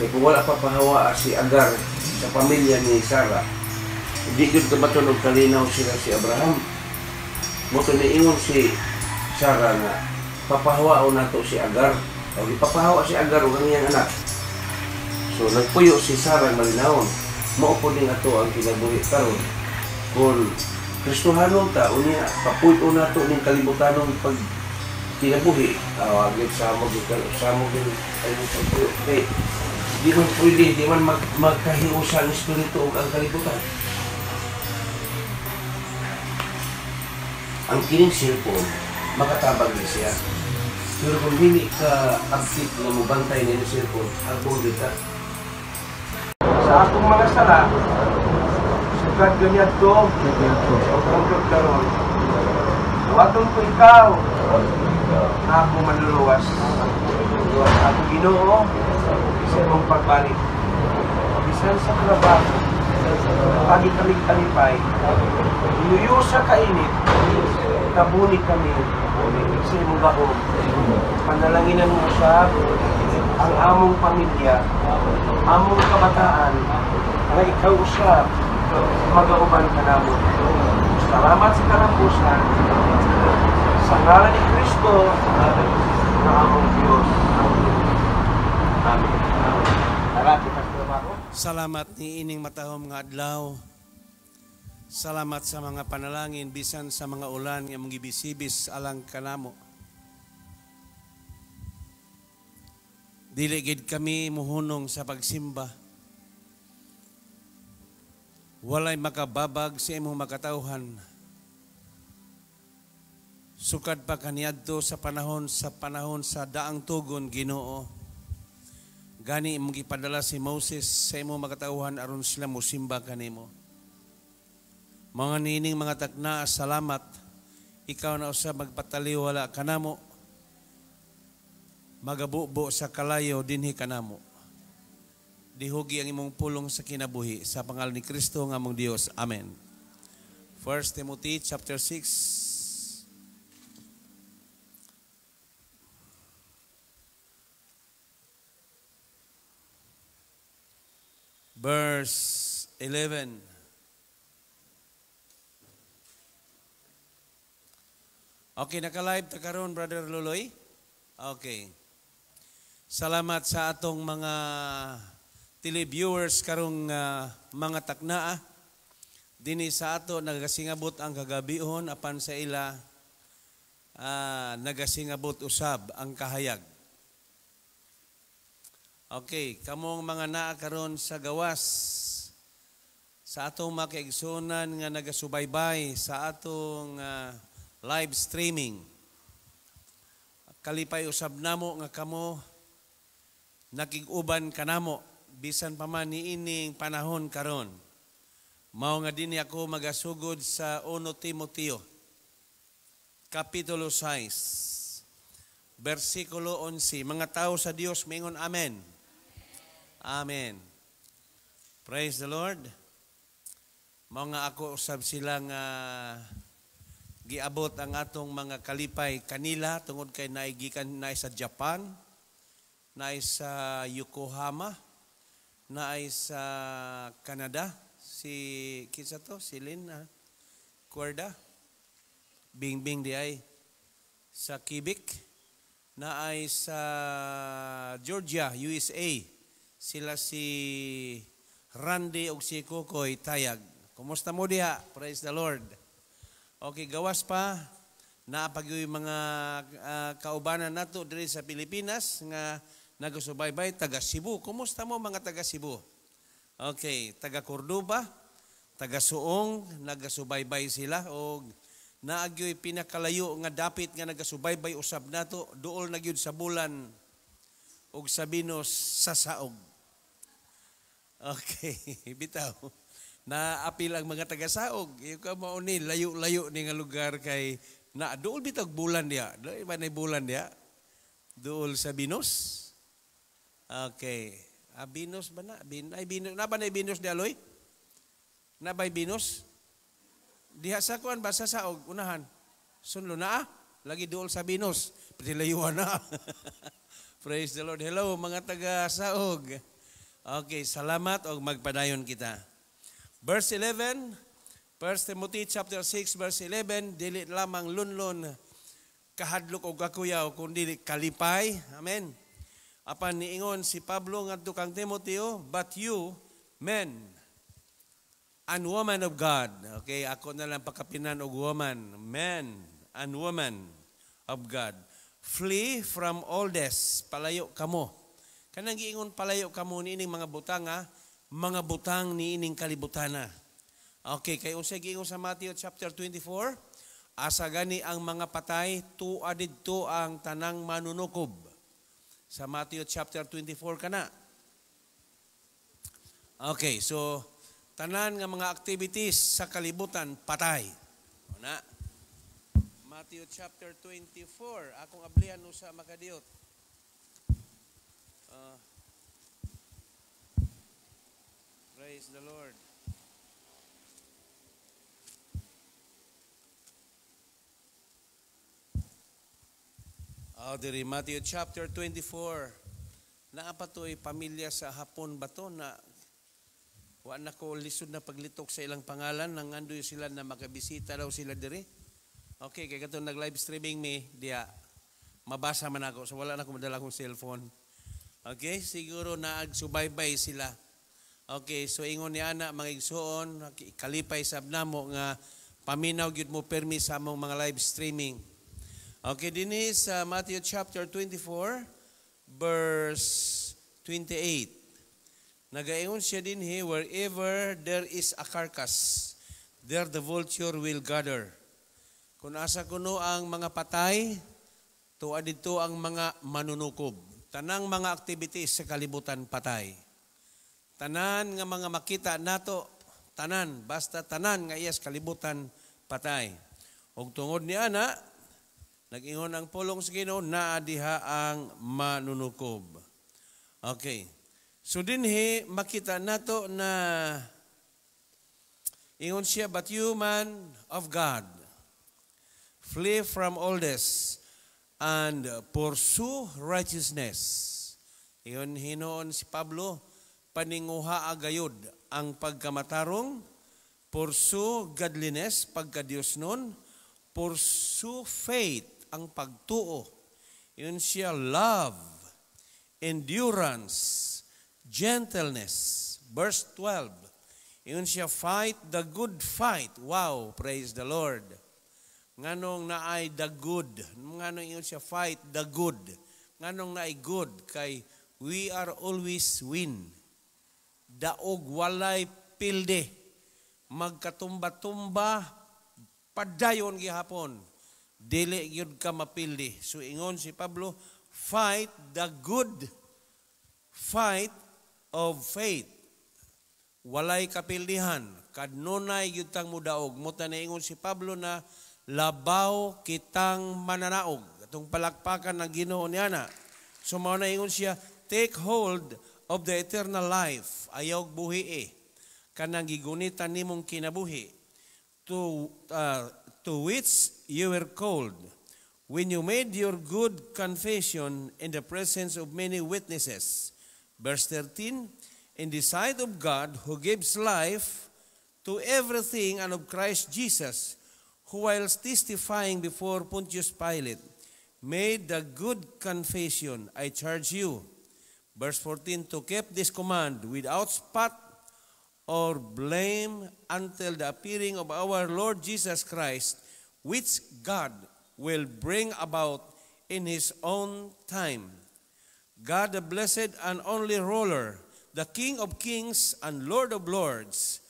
Kaya kung wala pa pahawa si Agar sa pamilya ni Sarah, hindi gud matunog kalinaw sila si Abraham. Moto ni ingon si Sarah na papahawao nato si Agar. O ipapahawa si Agar ug ang iyang anak. So nagpuyo si Sarah malinawon. Mao po ning ato ang kinabuhi karon. Kung Kristohanon ta unya papuyo nato ning kalibutanong pag kinabuhi. Awagit ah, sa mo gid sa mo gid ay pagpuyo. Okay. Di man pwede, di man mag magkahiusa ang espiritu o ang kalibutan. Ang kining cellphone, makatabag na siya. Pero kung hindi ka active na mabantay na yung cellphone, agbong ka. Sa atong mga sala, sukat ganyan to. to. O kung karon. Watong ko ikaw. Ako manluluwas. Ako ginoo sermong pagbalik. Bisan sa trabaho, pagitalig-talipay, yuyusa kainit, tabunit kami, sa imong bahog. Panalanginan mo siya, ang among pamilya, among kabataan, na ikaw siya, magauban ka namo. Salamat sa karampusan, sa ngalan ni Kristo, na among Diyos. Amen. Salamat ni ining matahom nga adlaw. Salamat sa mga panalangin bisan sa mga ulan nga mong alang kanamo. Dili gid kami muhunong sa pagsimba. Walay makababag sa imong makatauhan. Sukad pa kaniadto sa panahon sa panahon sa daang tugon Ginoo Gani imong gipadala si Moses sa imong makatauhan aron sila mosimba kanimo. Mga nining mga takna, salamat. Ikaw na usa magpataliwala kanamo. Magabubo sa kalayo dinhi kanamo. Dihugi ang imong pulong sa kinabuhi sa pangalan ni Kristo nga among Dios. Amen. 1 Timothy chapter 6 verse 11. Okay, naka-live ta karon Brother Luloy? Okay. Salamat sa atong mga televiewers karong uh, mga taknaa. Ah. Dini sa ato nagasingabot ang kagabihon apan sa ila uh, ah, nagasingabot usab ang kahayag. Okay, kamong mga naa karon sa gawas sa atong makiigsunan nga nagasubaybay sa atong uh, live streaming. Kalipay usab namo nga kamo nakiguban kanamo bisan pa man niining panahon karon. Mao nga dinhi ako magasugod sa 1 Timoteo kapitulo 6 bersikulo 11. Mga tao sa Dios mingon amen. Amen. Praise the Lord. Mga ako usab silang uh, giabot ang atong mga kalipay kanila tungod kay naigikan na sa Japan, na sa Yokohama, na sa Canada, si kinsa to? Si Lynn uh, Cuerda. Bingbing di ay sa Quebec, na ay sa Georgia, USA sila si Randy og si Kukoy Tayag. Kumusta mo diha? Praise the Lord. Okay, gawas pa na pagyoy mga uh, kaubanan nato diri sa Pilipinas nga nagasubaybay taga Cebu. Kumusta mo mga taga Cebu? Okay, taga Cordoba, taga Suong, nagasubaybay sila og naagyoy pinakalayo nga dapit nga nagasubaybay usab nato duol na gyud sa bulan og sa binos sa saog. Okay, bitaw. Naapil ang mga taga-saog. Ikaw mao ni layo-layo ni nga lugar kay na duol bitag bulan dia. Dili ba bulan dia? Duol sa Binos. Okay. A ah, Binos ba na? Bin, ay, Binos. Na ba na Binos di aloy? Na ba Binos? Diha sa kuan ba sa saog? Unahan. Sunlo na ah. Lagi duol sa Binos. Pati layuan na. Praise the Lord. Hello mga taga-saog. Okay, salamat og magpadayon kita. Verse 11, 1 Timothy chapter 6 verse 11, dili lamang lunlon kahadlok og kakuyaw kundi kalipay. Amen. Apan niingon si Pablo ngadto kang Timoteo, oh, but you men and woman of God. Okay, ako na lang pakapinan og woman, men and woman of God. Flee from all this. Palayo kamo Kanang giingon palayo kamo ni ining mga butang ha, mga butang ni ining kalibutan Okay, kay unsa giingon sa Matthew chapter 24, asa gani ang mga patay tuwa didto ang tanang manunukob. Sa Matthew chapter 24 kana. Okay, so tanan nga mga activities sa kalibutan patay. Una. Matthew chapter 24, akong ablihan no sa makadiot. Uh, praise the Lord. Oh, Matthew chapter 24. Naa pamilya sa hapon bato na wa na ko lisod na paglitok sa ilang pangalan nang andoy sila na makabisita daw sila diri. Okay, kay kato nag live streaming me, diya mabasa man ako so wala na ko madala akong cellphone. Okay, siguro naagsubaybay sila. Okay, so ingon ni ana mga igsuon, kalipay sab namo nga paminaw gyud mo permi sa among mga live streaming. Okay, dinhi sa uh, Matthew chapter 24 verse 28. Nagaingon siya dinhi wherever there is a carcass, there the vulture will gather. Kung asa kuno ang mga patay, tuwa dito ang mga manunukob tanang mga activities sa kalibutan patay. Tanan nga mga makita nato, tanan, basta tanan nga iyas kalibutan patay. Og tungod ni ana, nagingon ang pulong sa Ginoo na diha ang manunukob. Okay. So dinhi makita nato na ingon siya but you man of God flee from all this and pursue righteousness. Iyon hinoon si Pablo, paninguha agayod ang pagkamatarong, pursue godliness, pagkadiyos nun, pursue faith, ang pagtuo. Iyon siya love, endurance, gentleness. Verse 12, iyon siya fight the good fight. Wow, praise the Lord nganong naay good nganong iyon siya fight the good nganong naay good kay we are always win daog walay pilde magkatumba-tumba padayon gihapon dili gyud ka mapilde so ingon si Pablo fight the good fight of faith walay kapildihan kadnunay gyud tang mudaog mo ingon si Pablo na labaw kitang mananaog. Itong palakpakan ng ginoo niya na. So siya, take hold of the eternal life. Ayaw buhi eh. Kanang gigunitan nimong kinabuhi. To, uh, to which you were called when you made your good confession in the presence of many witnesses. Verse 13, in the sight of God who gives life to everything and of Christ Jesus, who whilst testifying before Pontius Pilate, made the good confession, I charge you, verse 14, to keep this command without spot or blame until the appearing of our Lord Jesus Christ, which God will bring about in His own time. God, the blessed and only ruler, the King of kings and Lord of lords.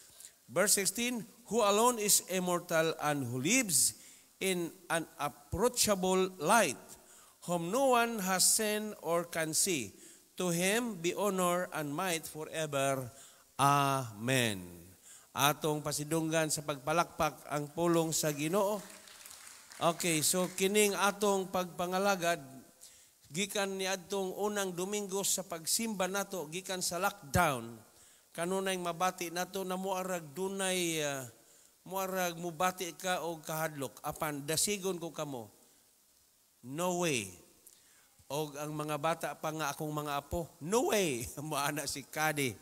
Verse 16, who alone is immortal and who lives in an approachable light, whom no one has seen or can see. To Him be honor and might forever. Amen. Atong pasidunggan sa pagpalakpak ang pulong sa Ginoo. Okay, so kining atong pagpangalagad gikan ni atong unang Domingo sa pagsimba nato gikan sa lockdown kanunay mabati nato na moarag dunay uh, muarag mubati ka og kahadlok apan dasigon ko kamo no way og ang mga bata pa nga akong mga apo no way maana si Kadi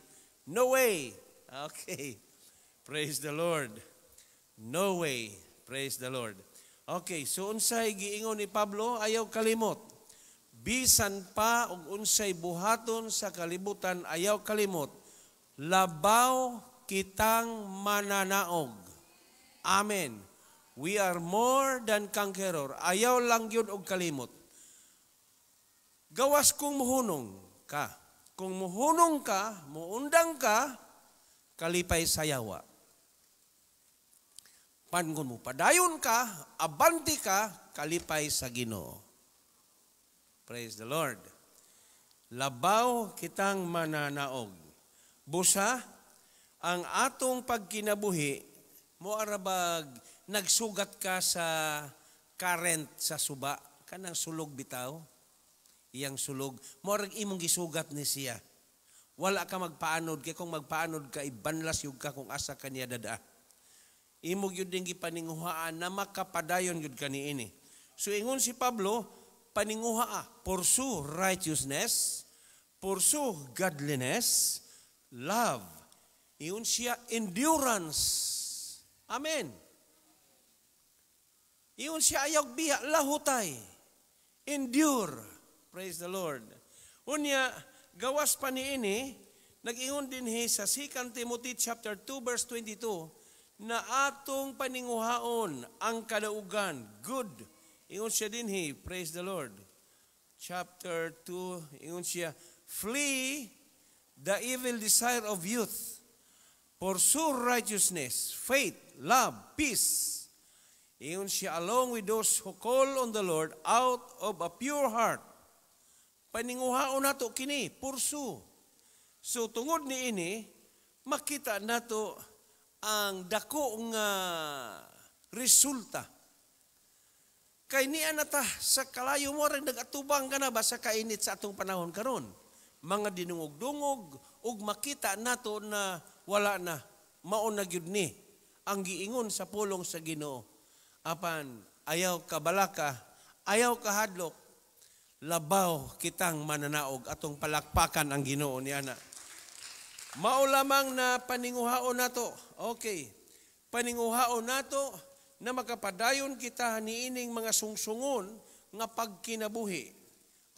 no way okay praise the lord no way praise the lord okay so unsay giingon ni Pablo ayaw kalimot bisan pa og unsay buhaton sa kalibutan ayaw kalimot labaw kitang mananaog Amen. We are more than conqueror. Ayaw lang yun og kalimot. Gawas kung muhunong ka. Kung muhunong ka, muundang ka, kalipay sayawa. Pangon mo, padayon ka, abanti ka, kalipay sa ginoo. Praise the Lord. Labaw kitang mananaog. Busa, ang atong pagkinabuhi mo arabag nagsugat ka sa current sa suba kanang sulog bitaw iyang sulog mo rag imong gisugat ni siya wala ka magpaanod kay kung magpaanod ka ibanlas yug ka kung asa kaniya dada imo gyud ding gipaninguhaan na makapadayon gyud kani ini so ingon si Pablo paninguha pursue righteousness pursue godliness love iyon siya endurance Amen. Iyon siya ayog biya, lahutay. Endure. Praise the Lord. Unya, gawas pa ni ini, nag-ingon din he sa 2 Timothy chapter 2 verse 22 na atong paninguhaon ang kalaugan. Good. Ingon siya din he, praise the Lord. Chapter 2, ingon siya, flee the evil desire of youth, pursue righteousness, faith, love, peace. Iyon siya along with those who call on the Lord out of a pure heart. Paninguhaon nato kini, pursu. So tungod ni ini, makita nato ang dako nga resulta. Kay niya na ta sa kalayo mo rin nagatubang ka na ba sa kainit sa atong panahon karon Mga dinungog-dungog, og makita nato na wala na, maon gyud ni ang giingon sa pulong sa Ginoo. Apan ayaw ka balaka, ayaw ka hadlok, labaw kitang mananaog atong palakpakan ang Ginoo ni ana. Mao lamang na paninguhaon nato. Okay. Paninguhaon nato na makapadayon kita niining mga sungsungon nga pagkinabuhi.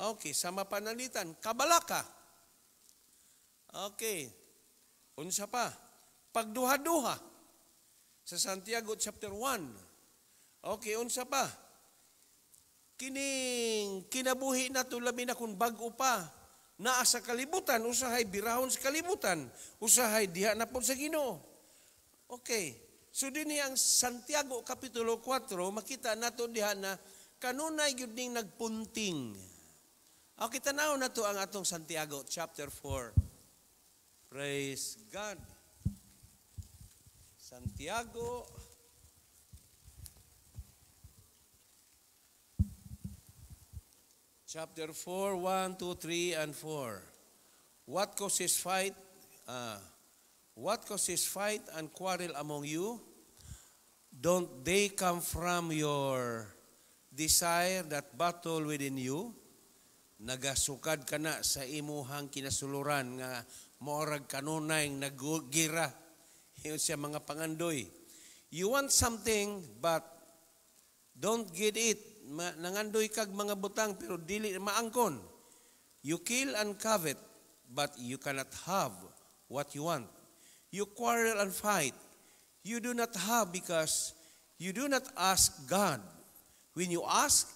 Okay, sa mapanalitan, kabalaka. Okay. Unsa pa? Pagduha-duha sa Santiago chapter 1. Okay, unsa pa? Kining kinabuhi na to labi na kung bag-o pa na sa kalibutan usahay birahon sa kalibutan usahay diha na po sa Ginoo. Okay. So din ang Santiago Kapitulo 4, makita nato diha na kanunay gyud ning nagpunting. okay, kita na to ang atong Santiago chapter 4. Praise God. Santiago chapter 4, 1, 2, 3, and 4. What causes fight? Uh, what causes fight and quarrel among you? Don't they come from your desire that battle within you? Nagasukad ka na sa imuhang kinasuluran nga moorag kanunay naggira yun siya mga pangandoy. You want something, but don't get it. nangandoy kag mga butang, pero dili maangkon. You kill and covet, but you cannot have what you want. You quarrel and fight. You do not have because you do not ask God. When you ask,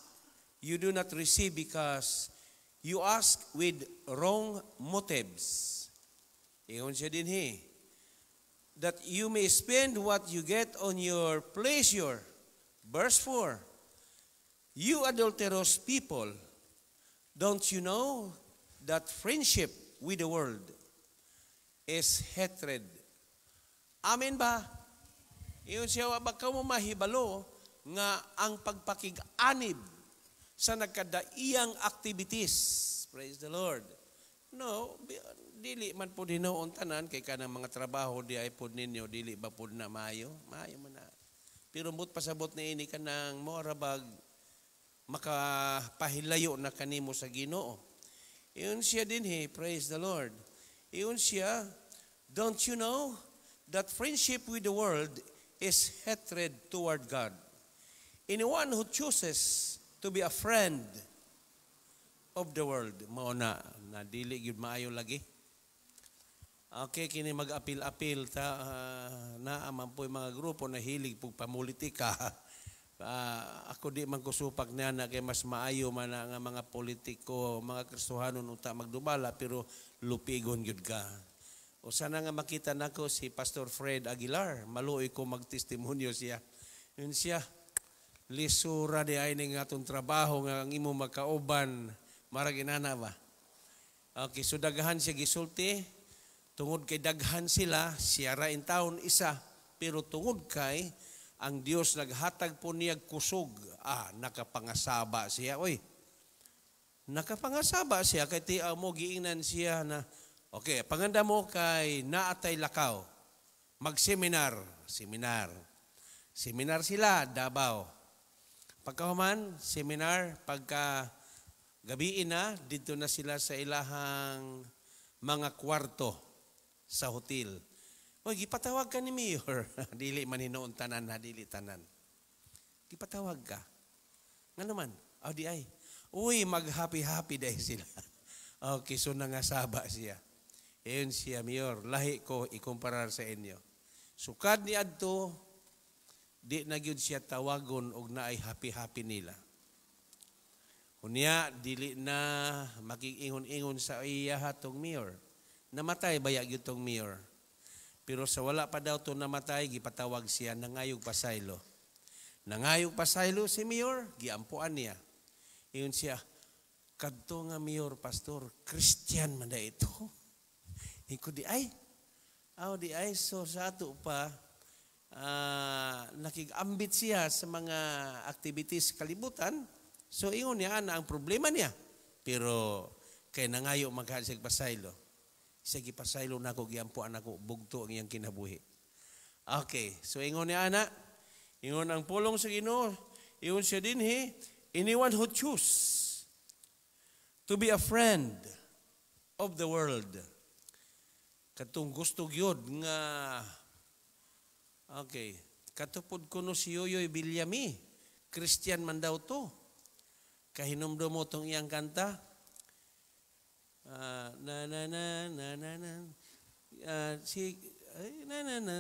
you do not receive because you ask with wrong motives. Ingon siya din he that you may spend what you get on your pleasure. Verse 4 You adulterous people, don't you know that friendship with the world is hatred? Amen ba? Iyon siya, wabag ka mo mahibalo nga ang pagpakig-anib sa nagkadaiyang activities. Praise the Lord No, dili man po dinuon tanan kay kanang mga trabaho di ay pod ninyo dili ba pod na mayo? Mayo man na. Pero mo't pasabot na ini kanang mo rabag makapahilayo na kanimo sa Ginoo. Iyon siya din he, praise the Lord. Iyon siya, don't you know that friendship with the world is hatred toward God. Anyone who chooses to be a friend of the world mao na dili gyud maayo lagi Okay, kini mag-apil-apil ta uh, na man po mga grupo na hilig pug pamulitika. uh, ako di man kusupak na na kay mas maayo man nga mga politiko, mga Kristohanon unta magdumala pero lupigon gyud ka. O sana nga makita nako si Pastor Fred Aguilar, maluoy ko magtestimonyo siya. Yun siya, lisura di ay ning atong trabaho nga ang imo makauban Marag na ba? Okay, so daghan siya gisulti. Tungod kay daghan sila, siya ra in taon isa. Pero tungod kay, ang Dios naghatag po niyag kusog. Ah, nakapangasaba siya. Oy, nakapangasaba siya. Kay tiya ah, mo, giingnan siya na, okay, panganda mo kay naatay lakaw. Mag-seminar. Seminar. Seminar sila, Davao. Pagkahuman, seminar. Pagka Gabi na, dito na sila sa ilahang mga kwarto sa hotel. Uy, gipatawag ka ni Mayor. dili man hinuon tanan, ha, dili tanan. Gipatawag ka. Nga naman, aw oh, di ay. Uy, mag-happy-happy dahil sila. okay, so nangasaba siya. Ayun siya, Mayor. Lahi ko ikumparar sa inyo. Sukad ni Adto, di na siya tawagon og naay happy-happy nila. Unya, dili na makiingon-ingon sa iya hatong mayor. Namatay ba yagitong mayor? Pero sa wala pa daw to namatay, gipatawag siya nangayog pasaylo. Nangayog pasaylo si mayor, giampuan niya. Iyon siya, kadto nga mayor, pastor, Christian man na ito. Iko di ay, aw oh, di ay, so sa ato pa, uh, nakigambit siya sa mga activities kalibutan, So ingon niya na ang problema niya. Pero kay nangayo magkasig pasaylo. Sige pasaylo na ako giampuan ako bugto ang iyang kinabuhi. Okay, so ingon niya ana, ingon ang pulong sa Ginoo, ingon siya dinhi, anyone who choose to be a friend of the world. Katong gusto gyud nga Okay, katupod ko no si Yoyoy Bilyami. Christian man daw to kahinomdo mo tong iyang kanta. Uh, na na na na na na uh, si ay, na na na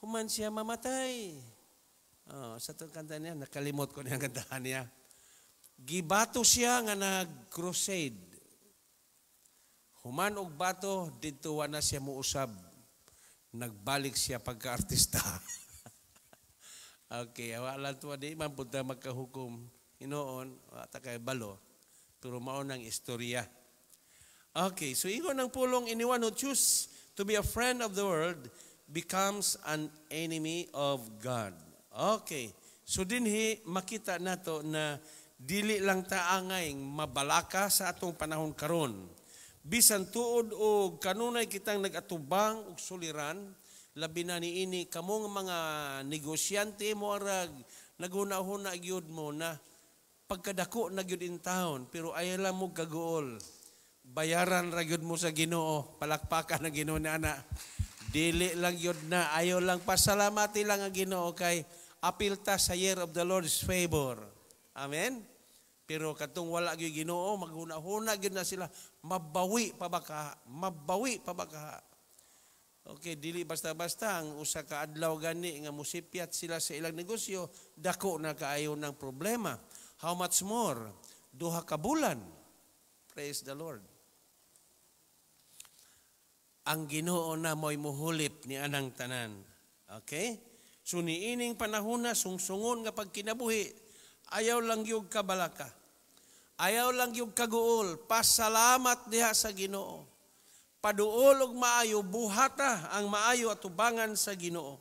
human siya mamatay. Oh, sa itong kanta niya, nakalimot ko niyang kantahan niya. Gibato siya nga nag-crusade. Human og bato, dito na siya muusab. Nagbalik siya pagka-artista. okay, wala to. Di man punta magkahukom hinoon, ata kay balo, pero mao nang istorya. Okay, so ingon ng pulong, anyone who choose to be a friend of the world becomes an enemy of God. Okay, so dinhi makita nato na dili lang taangay mabalaka sa atong panahon karon. Bisan tuod og kanunay kitang nagatubang og suliran, labi na ni niini kamong mga negosyante mo arag naghuna-huna gyud mo na pagkadako na gyud in town pero ayala mo kagool bayaran ra gyud mo sa Ginoo palakpakan ang Ginoo na ana dili lang gyud na ayo lang pasalamati lang ang Ginoo kay apil ta sa year of the Lord's favor amen pero katong wala gyud Ginoo maghuna-huna gyud na sila mabawi pa baka mabawi pa baka Okay, dili basta-basta ang usa ka adlaw gani nga musipyat sila sa ilang negosyo, dako na kaayo ng problema. How much more? Duha kabulan. Praise the Lord. Ang Ginoo na mo'y muhulip ni anang tanan. Okay? Suniining niining panahon na sungsungon nga pagkinabuhi, ayaw lang yung kabalaka. Ayaw lang yung kaguol. Pasalamat diha sa Ginoo. Paduolog maayo, buhata ang maayo at ubangan sa Ginoo.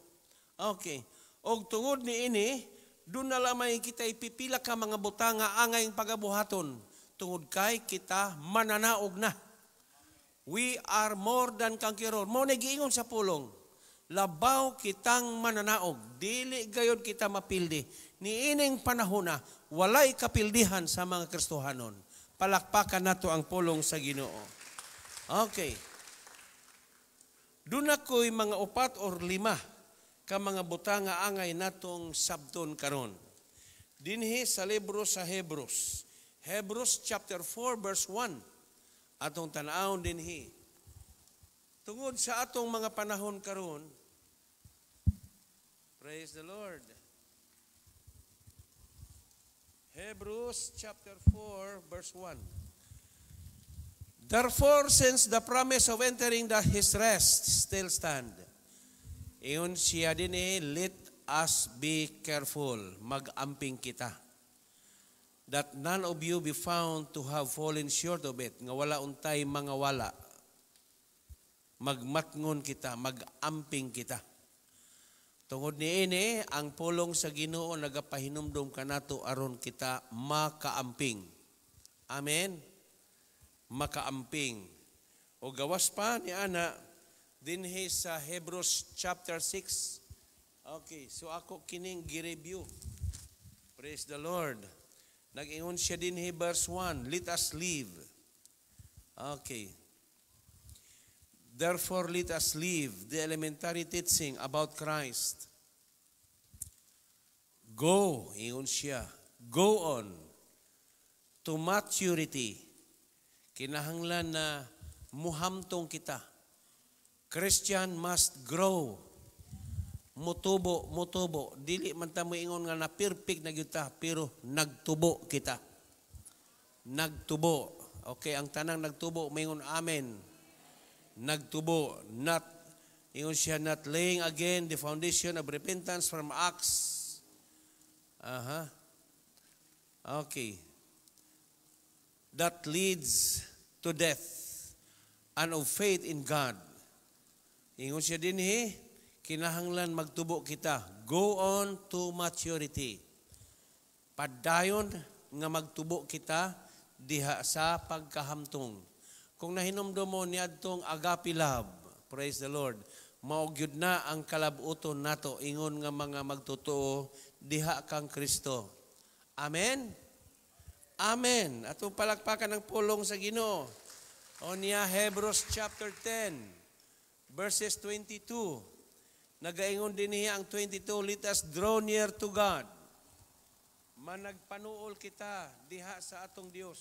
Okay. Og tungod ni ini, doon na lamay kita ipipila ka mga nga angay pagabuhaton. Tungod kay kita mananaog na. We are more than conqueror. Mo giingon sa pulong. Labaw kitang mananaog. Dili gayon kita mapildi. Niining panahon walay kapildihan sa mga Kristohanon. Palakpakan nato ang pulong sa Ginoo. Okay. Doon ako'y mga upat or lima ka mga buta nga angay natong sabton karon. Dinhi sa libro sa Hebrews, Hebrews chapter 4 verse 1 atong tan-awon dinhi. Tungod sa atong mga panahon karon, praise the Lord. Hebrews chapter 4 verse 1. Therefore, since the promise of entering the, his rest still stands iyon siya din eh, let us be careful, mag-amping kita. That none of you be found to have fallen short of it, nga wala untay mga wala. Magmatngon kita, mag-amping kita. Tungod ni ini, ang pulong sa Ginoo nagapahinumdom kanato aron kita makaamping. Amen. Makaamping. O gawas pa ni ana dinhi sa Hebrews chapter 6. Okay, so ako kining gi-review. Praise the Lord. Nag-ingon siya dinhi verse 1, let us leave. Okay. Therefore, let us leave the elementary teaching about Christ. Go, ingon siya. Go on to maturity. Kinahanglan na muhamtong kita Christian must grow. Mutubo, mutubo. Dili man ta mo ingon nga na perfect na kita, pero nagtubo kita. Nagtubo. Okay, ang tanang nagtubo, mingon amen. Nagtubo. Not, ingon siya, not laying again the foundation of repentance from acts. Aha. Uh-huh. Okay. That leads to death and of faith in God Ingon siya din he, kinahanglan magtubo kita. Go on to maturity. Padayon nga magtubo kita diha sa pagkahamtong. Kung nahinomdo mo ni adtong Agape love, praise the Lord, maugyod na ang kalabuton nato, ingon nga mga magtotoo, diha kang Kristo. Amen? Amen. Atong palakpakan ng pulong sa Ginoo. O niya, Hebrews chapter 10 verses 22. Nagaingon din niya ang 22, Let us draw near to God. Managpanuol kita diha sa atong Dios.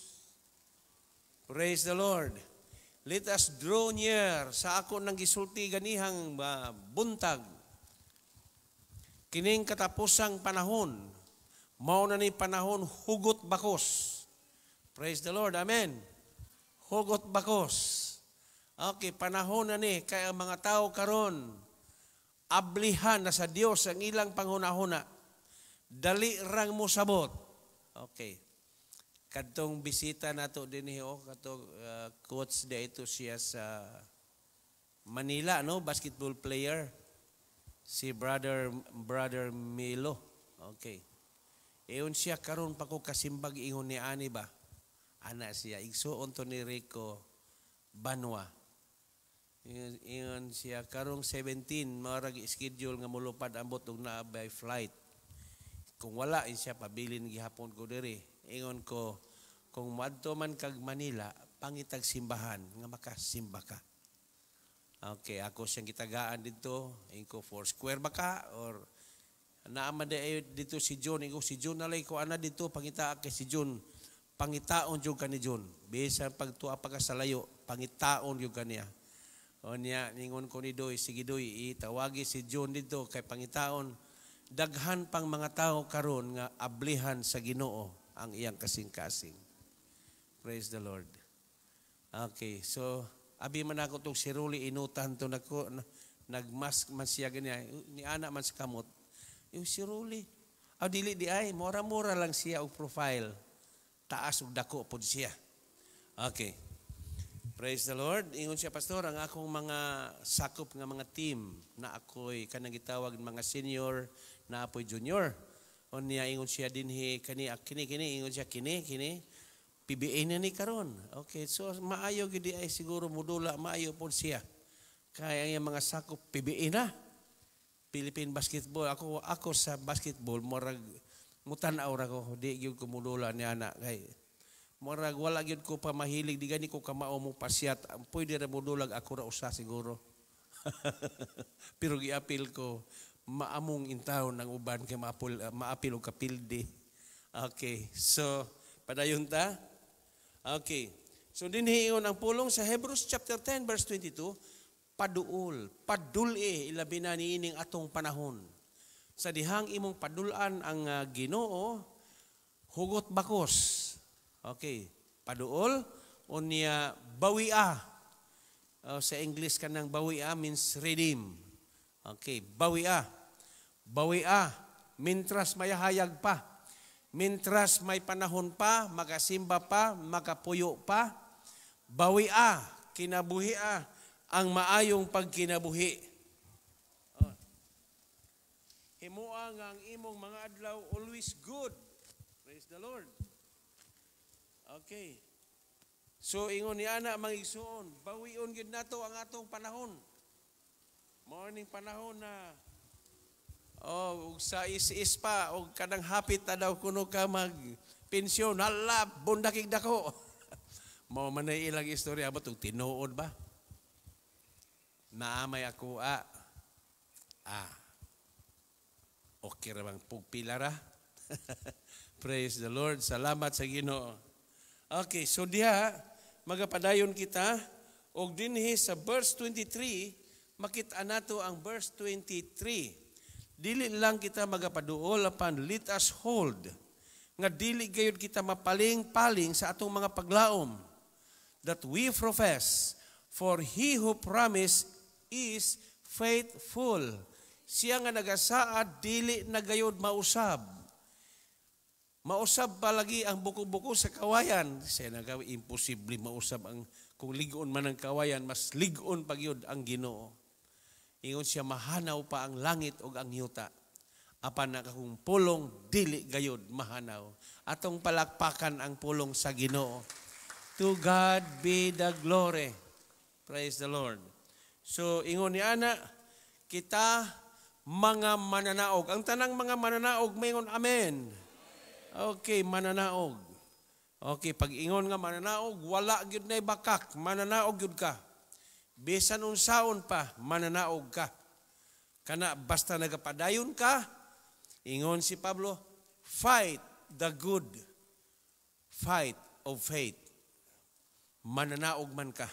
Praise the Lord. Let us draw near sa ako nang gisulti ganihang ah, buntag. Kining katapusang panahon, mao na ni panahon hugot bakos. Praise the Lord. Amen. Hugot bakos. Okay, panahon na ni kay ang mga tao karon ablihan na sa Dios ang ilang panghunahuna. Dali rang mo sabot. Okay. Kadtong bisita nato dinhi eh, o oh, katong uh, coach di ito siya sa Manila no basketball player si brother brother Milo. Okay. Eyon siya karon pa ko kasimbag ingon ni ani ba? Ana siya igsuon to ni Rico Banwa Ingon siya karong 17 marag schedule nga mulupad ambot og naa by flight. Kung wala in siya pabilin gihapon ko diri. Ingon ko kung madto man kag Manila pangitag simbahan nga makasimba ka. Okay, ako siyang kitagaan dito. Inko four square ba ka or naama de dito si John ingo si John nalay ko ana dito pangita kay si John pangitaon jud kani John bisan pagtuwa pa ka sa pangitaon jud kaniya o niya, ningon ko ni Doy, sige Doy, itawagi si John dito kay pangitaon. Daghan pang mga tao karon nga ablihan sa ginoo ang iyang kasing-kasing. Praise the Lord. Okay, so abi man ako tong siruli inutan to nako nagmask man siya ganyan. Ni ana man sa kamot. Yung siruli. Aw dili di ay mora-mora lang siya og profile. Taas og dako pod siya. Okay. Praise the Lord. Ingon siya, Pastor, ang akong mga sakop nga mga team na ako'y kanang gitawag mga senior na apoy junior. O niya, ingon siya din he, kani, ah, kini, kini, ingon siya, kini, kini. PBA na ni karon. Okay, so maayo gidi ay siguro mudula, maayo po siya. Kaya ang mga sakop PBA na. Philippine basketball. Ako ako sa basketball murag mutanaw ra ko di gyud kumulula ni anak. kay Murag wala gyud ko pa mahilig di gani ko kamao mo pasyat. Pwede ra modulag ako ra usa siguro. Pero giapil ko maamong intaw ng uban kay maapil ah, maapil og kapildi. Okay. So padayon ta. Okay. So dinhiyon ang pulong sa Hebrews chapter 10 verse 22 paduol padul-e ilabi na niining atong panahon sa dihang imong padulan ang uh, Ginoo hugot bakos Okay, paduol unya bawia. Uh, sa English kanang bawia means redeem. Okay, bawia. Bawia, mintras mayahayag pa. Mintras may panahon pa, magasimba pa, magapuyo pa, bawia, a ang maayong pagkinabuhi. Oh. ang imong mga adlaw always good. Praise the Lord. Okay. So ingon ni ana mga igsuon, bawion gyud nato ang atong panahon. Morning panahon na Oh, ug sa is-is pa og kanang hapit ta daw kuno ka mag pensyon, hala, bundakig dako. Mao man ay ilang istorya ba tug tinuod ba? Naamay ako a. Ah. ah. Okay ra bang pugpila ra? Praise the Lord. Salamat sa Ginoo. Okay, so diha magapadayon kita og dinhi sa verse 23 makita nato ang verse 23. Dili lang kita magapaduol apan let us hold nga dili gayud kita mapaling-paling sa atong mga paglaom that we profess for he who promised is faithful. Siya nga nagasaad dili na gayud mausab Mausab pa lagi ang buko-buko sa kawayan. Sa nagawa, imposible mausab ang, kung ligon man ang kawayan, mas ligon pag yun ang ginoo. Ingon siya, mahanaw pa ang langit o ang yuta. Apa na kung pulong, dili gayod, mahanaw. Atong palakpakan ang pulong sa ginoo. To God be the glory. Praise the Lord. So, ingon ni Ana, kita mga mananaog. Ang tanang mga mananaog, mayon amen. Okay, mananaog. Okay, pag ingon nga mananaog, wala gyud na bakak, mananaog gyud ka. Bisan unsaon pa, mananaog ka. Kana basta nagapadayon ka, ingon si Pablo, fight the good fight of faith. Mananaog man ka.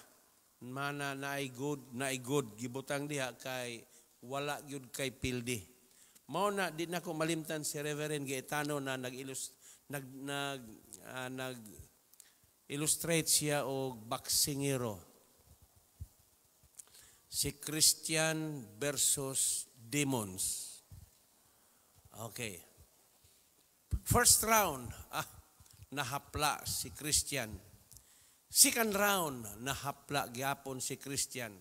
Mana naay good, naay good. Gibutang diha kay wala gyud kay pildi mao na di na ko malimtan si Reverend Gaetano na nag nag nag uh, nag illustrate siya og boksingero. Si Christian versus demons. Okay. First round, ah, nahapla si Christian. Second round, nahapla gyapon si Christian.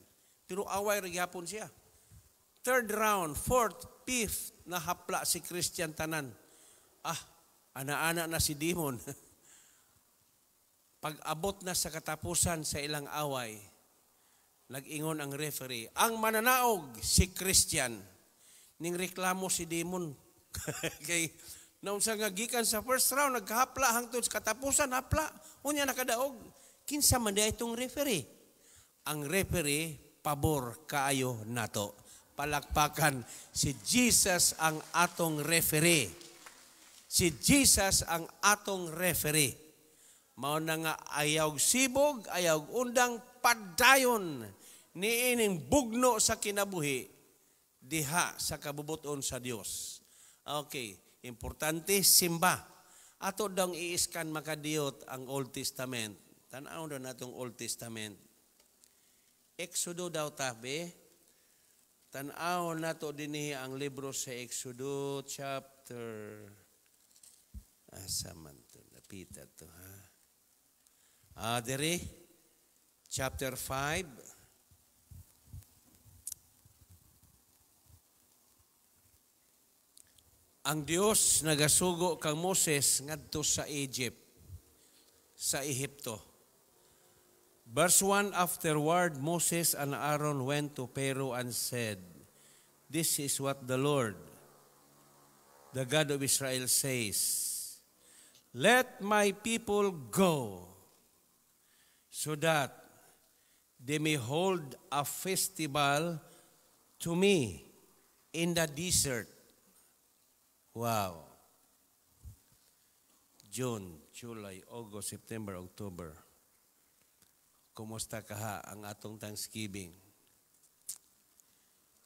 Pero away gyapon siya. Third round, fourth, fifth, nahapla si Christian tanan. Ah, ana-ana na si Demon. Pag abot na sa katapusan sa ilang away, nag-ingon ang referee, ang mananaog si Christian. Ning reklamo si Demon. Kay naun nga gikan sa first round naghapla hangtod sa katapusan hapla. Unya nakadaog. Kinsa man itong referee. Ang referee pabor kaayo nato palakpakan. Si Jesus ang atong referee. Si Jesus ang atong referee. Mao na nga ayaw sibog, ayaw undang padayon ni ining bugno sa kinabuhi diha sa kabubuton sa Dios. Okay, importante simba. Ato dang iiskan makadiyot ang Old Testament. Tanaw daw natong Old Testament. Exodo daw tabi, Tanawon nato dinhi ang libro sa Exodus chapter asa ah, man to napita to ha. Ah chapter 5 Ang Dios nagasugo kang Moses ngadto sa Egypt sa Ehipto Verse 1 Afterward, Moses and Aaron went to Pharaoh and said, This is what the Lord, the God of Israel, says Let my people go, so that they may hold a festival to me in the desert. Wow. June, July, August, September, October. kumusta kaha ang atong Thanksgiving.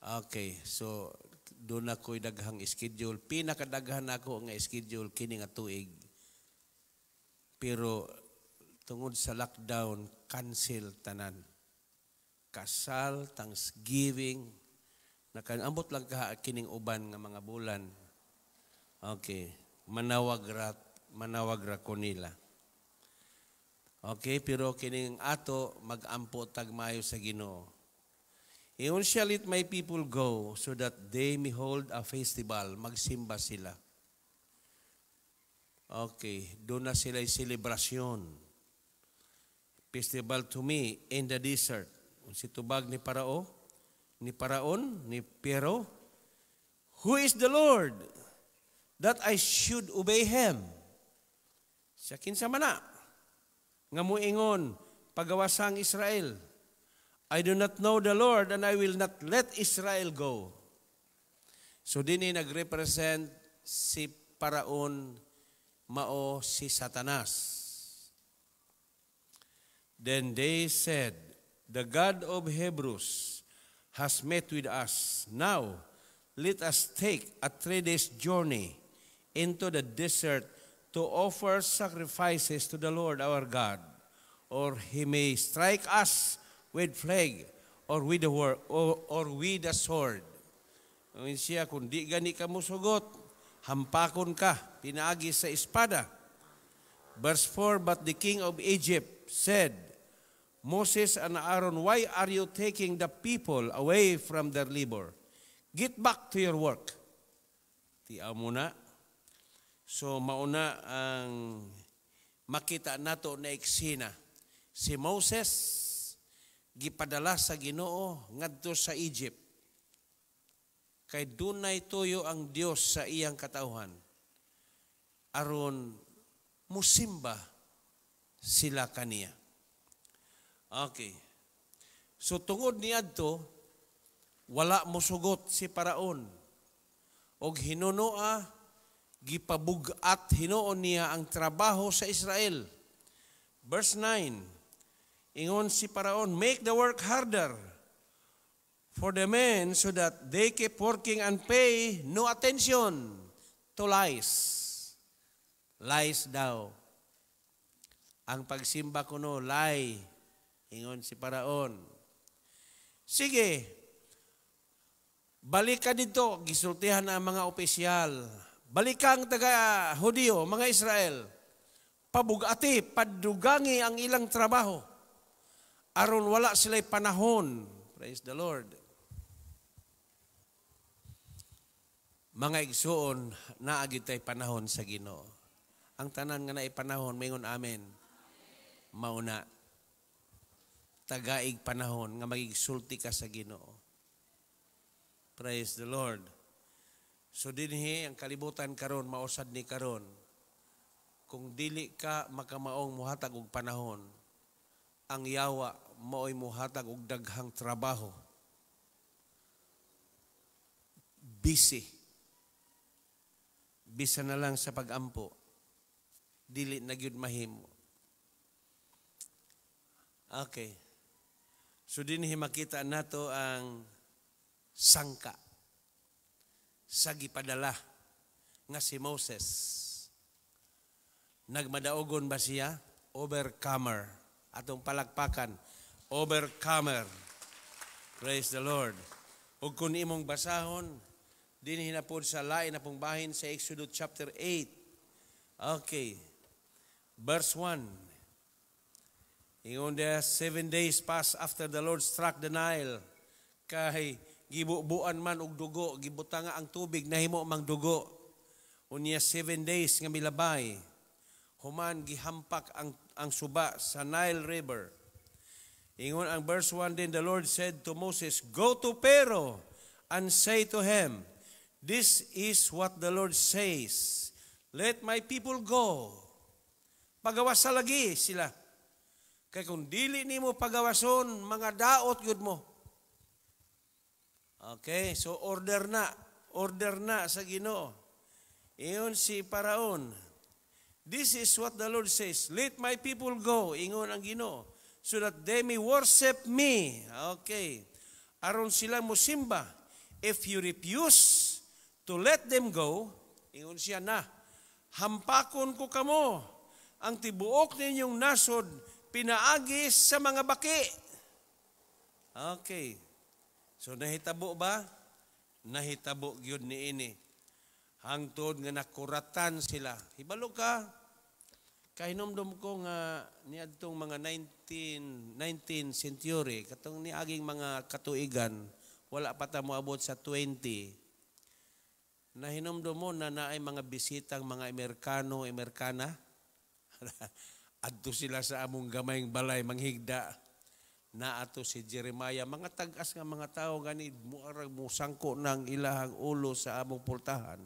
Okay, so doon ako'y daghang schedule. Pinakadaghan ako nga schedule kining nga tuig. Pero tungod sa lockdown, cancel tanan. Kasal, Thanksgiving, nakanambot lang ka kining uban nga mga bulan. Okay, manawag ra manawag ra ko nila. Okay, pero kining ato magampo tagmayo sa Ginoo. Iyon shall it my people go so that they may hold a festival, magsimba sila. Okay, doon na sila selebrasyon. Festival to me in the desert. Si tubag ni Parao, ni Paraon, ni Pero, Who is the Lord? That I should obey Him. Sa kinsa man na, nga muingon, ang Israel. I do not know the Lord and I will not let Israel go. So din nag-represent si Paraon mao si Satanas. Then they said, The God of Hebrews has met with us. Now, let us take a three days journey into the desert to offer sacrifices to the Lord our God, or he may strike us with plague or with the war, or, or with the sword. Ngayon siya, kung di gani ka mo sugot, hampakon ka, pinaagi sa espada. Verse 4, But the king of Egypt said, Moses and Aaron, why are you taking the people away from their labor? Get back to your work. Tiaw mo na, So mauna ang makita nato na eksena. Si Moses gipadala sa Ginoo ngadto sa Egypt. Kay dunay tuyo ang Dios sa iyang katawhan. Aron musimba sila kaniya. Okay. So tungod niadto wala mosugot si Paraon og hinunoa gipabugat hinoon niya ang trabaho sa Israel. Verse 9, Ingon si Paraon, Make the work harder for the men so that they keep working and pay no attention to lies. Lies daw. Ang pagsimba ko no, lie. Ingon si Paraon. Sige, balik ka dito. Gisultihan ang mga opisyal balikang taga Hudiyo, mga Israel, pabugati, padugangi ang ilang trabaho. Aron wala sila'y panahon. Praise the Lord. Mga igsuon, naagitay panahon sa Ginoo. Ang tanan nga na ipanahon, mayon amen. Mauna. Tagaig panahon nga magigsulti ka sa Ginoo. Praise the Lord. So dinhi ang kalibutan karon mausad ni karon kung dili ka makamaong muhatag og panahon ang yawa maoy muhatag og daghang trabaho busy bisa na lang sa pagampo dili na gyud mahimo okay so dinhi makita nato ang sangka sa gipadala nga si Moses. Nagmadaogon ba siya? Overcomer. Atong palagpakan, Overcomer. Praise the Lord. Ug kun imong basahon, din hinapod sa lain na pong bahin sa Exodus chapter 8. Okay. Verse 1. In on the seven days passed after the Lord struck the Nile. Kay gibubuan man og dugo, gibutanga ang tubig nahimo mang dugo. Unya seven days nga milabay, human gihampak ang ang suba sa Nile River. Ingon ang verse 1 din, the Lord said to Moses, Go to Pharaoh and say to him, This is what the Lord says, Let my people go. Pagawas sa lagi sila. Kaya kung dili nimo pagawason, mga daot yun mo. Okay, so order na. Order na sa Ginoo. Iyon si Paraon. This is what the Lord says, Let my people go, ingon ang Ginoo, so that they may worship me. Okay. Aron sila mo simba. If you refuse to let them go, ingon siya na, hampakon ko kamo ang tibuok ninyong nasod pinaagi sa mga baki. Okay. So nahitabo ba? Nahitabo gyud ni ini. Hangtod nga nakuratan sila. Hibalo ka. Kahinomdom ko nga niadtong mga 19 19 century katong niaging mga katuigan wala pa ta moabot sa 20 na nahinomdom mo na naay mga bisitang mga Amerikano, Amerikana. Adto sila sa among gamayng balay, manghigda na ato si Jeremiah. Mga tagas nga mga tao ganid mo arag mo sangko ng ilahang ulo sa among pultahan.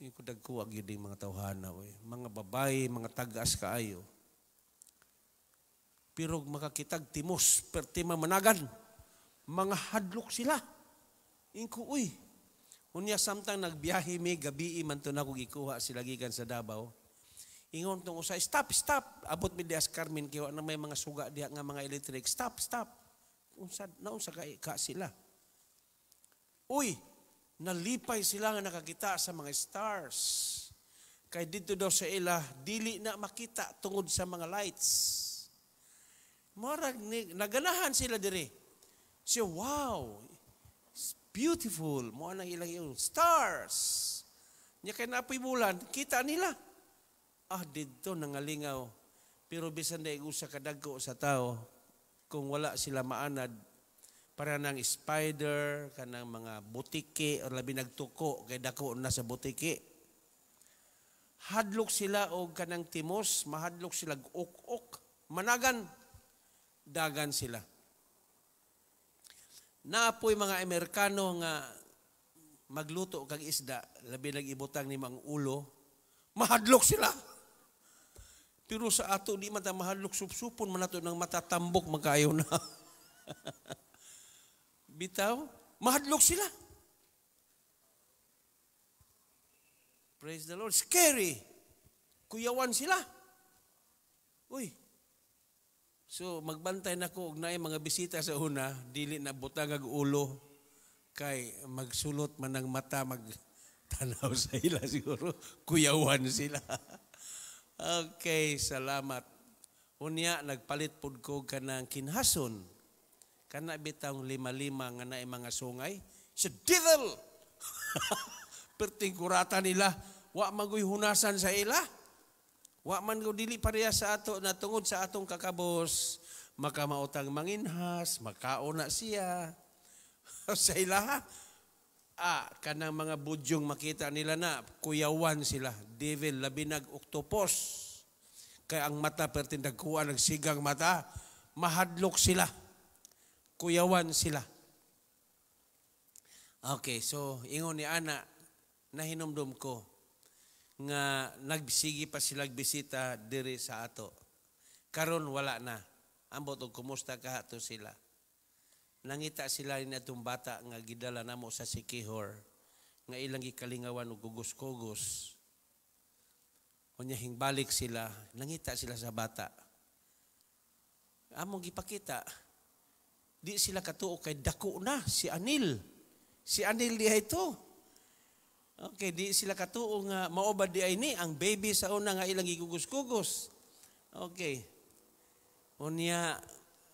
Yung ko dagkuwag yun yung mga tawhana. We. Mga babae, mga tagas kaayo. Pero makakitag timos, perti managan. Mga hadlok sila. Inko, uy. Unya samtang nagbiyahe mi, gabi man to na kung ikuha sila gikan sa Davao Ingon tong usay, stop, stop. Abot mi dias Carmen kiwa na may mga suga diha nga mga electric. Stop, stop. Unsa naunsa kay ka sila? Uy, nalipay sila nga nakakita sa mga stars. Kay dito daw sa ila dili na makita tungod sa mga lights. Morag ni naganahan sila diri. So wow, it's beautiful. Mo na ilang yung stars. Nya kay napoy bulan, kita nila ah, dito nangalingaw. Pero bisan na usa kadagko sa tao, kung wala sila maanad, para ng spider, kanang mga butiki, o labi nagtuko, kay dako na sa butiki. Hadlok sila o kanang timos, mahadlok sila ok-ok, managan, dagan sila. Naapoy mga Amerikano nga magluto kag isda, labi nag ibutang ni mang ulo, mahadlok sila. Pero sa ato, di man mahal luksup-supon, man ato ng matatambok magkayo na. Bitaw, mahadlok sila. Praise the Lord. Scary. Kuyawan sila. Uy. So, magbantay na ko, ugnay mga bisita sa una, dili na butang ag ulo, kay magsulot man ng mata, magtanaw sa ila siguro, kuyawan sila. Okay, salamat. Unya, nagpalit pud ko ka kanang kinhason. Kana bitang lima-lima nga na mga sungay. Sa dithel! Perting kurata nila. Wa magoy hunasan sa ila. Wa man ko dili pareha sa ato na tungod sa atong kakabos. Makamautang manginhas, makauna siya. sa ila ha? ah, kanang mga budyong makita nila na, kuyawan sila, devil, labinag, octopus. kay ang mata pertindag kuha, sigang mata, mahadlok sila. Kuyawan sila. Okay, so ingon ni Ana, nahinomdom ko nga nagsigi pa sila bisita diri sa ato. Karon wala na. Ambot og kumusta ka ato sila nangita sila ni atong bata nga gidala namo sa sikihor nga ilang gikalingawan og gugos-kugos unya hingbalik sila nangita sila sa bata among gipakita di sila katuo kay dako na si Anil si Anil diha ito okay di sila katuo nga maoba di ay ni ang baby sa una nga ilang gigugos-kugos okay unya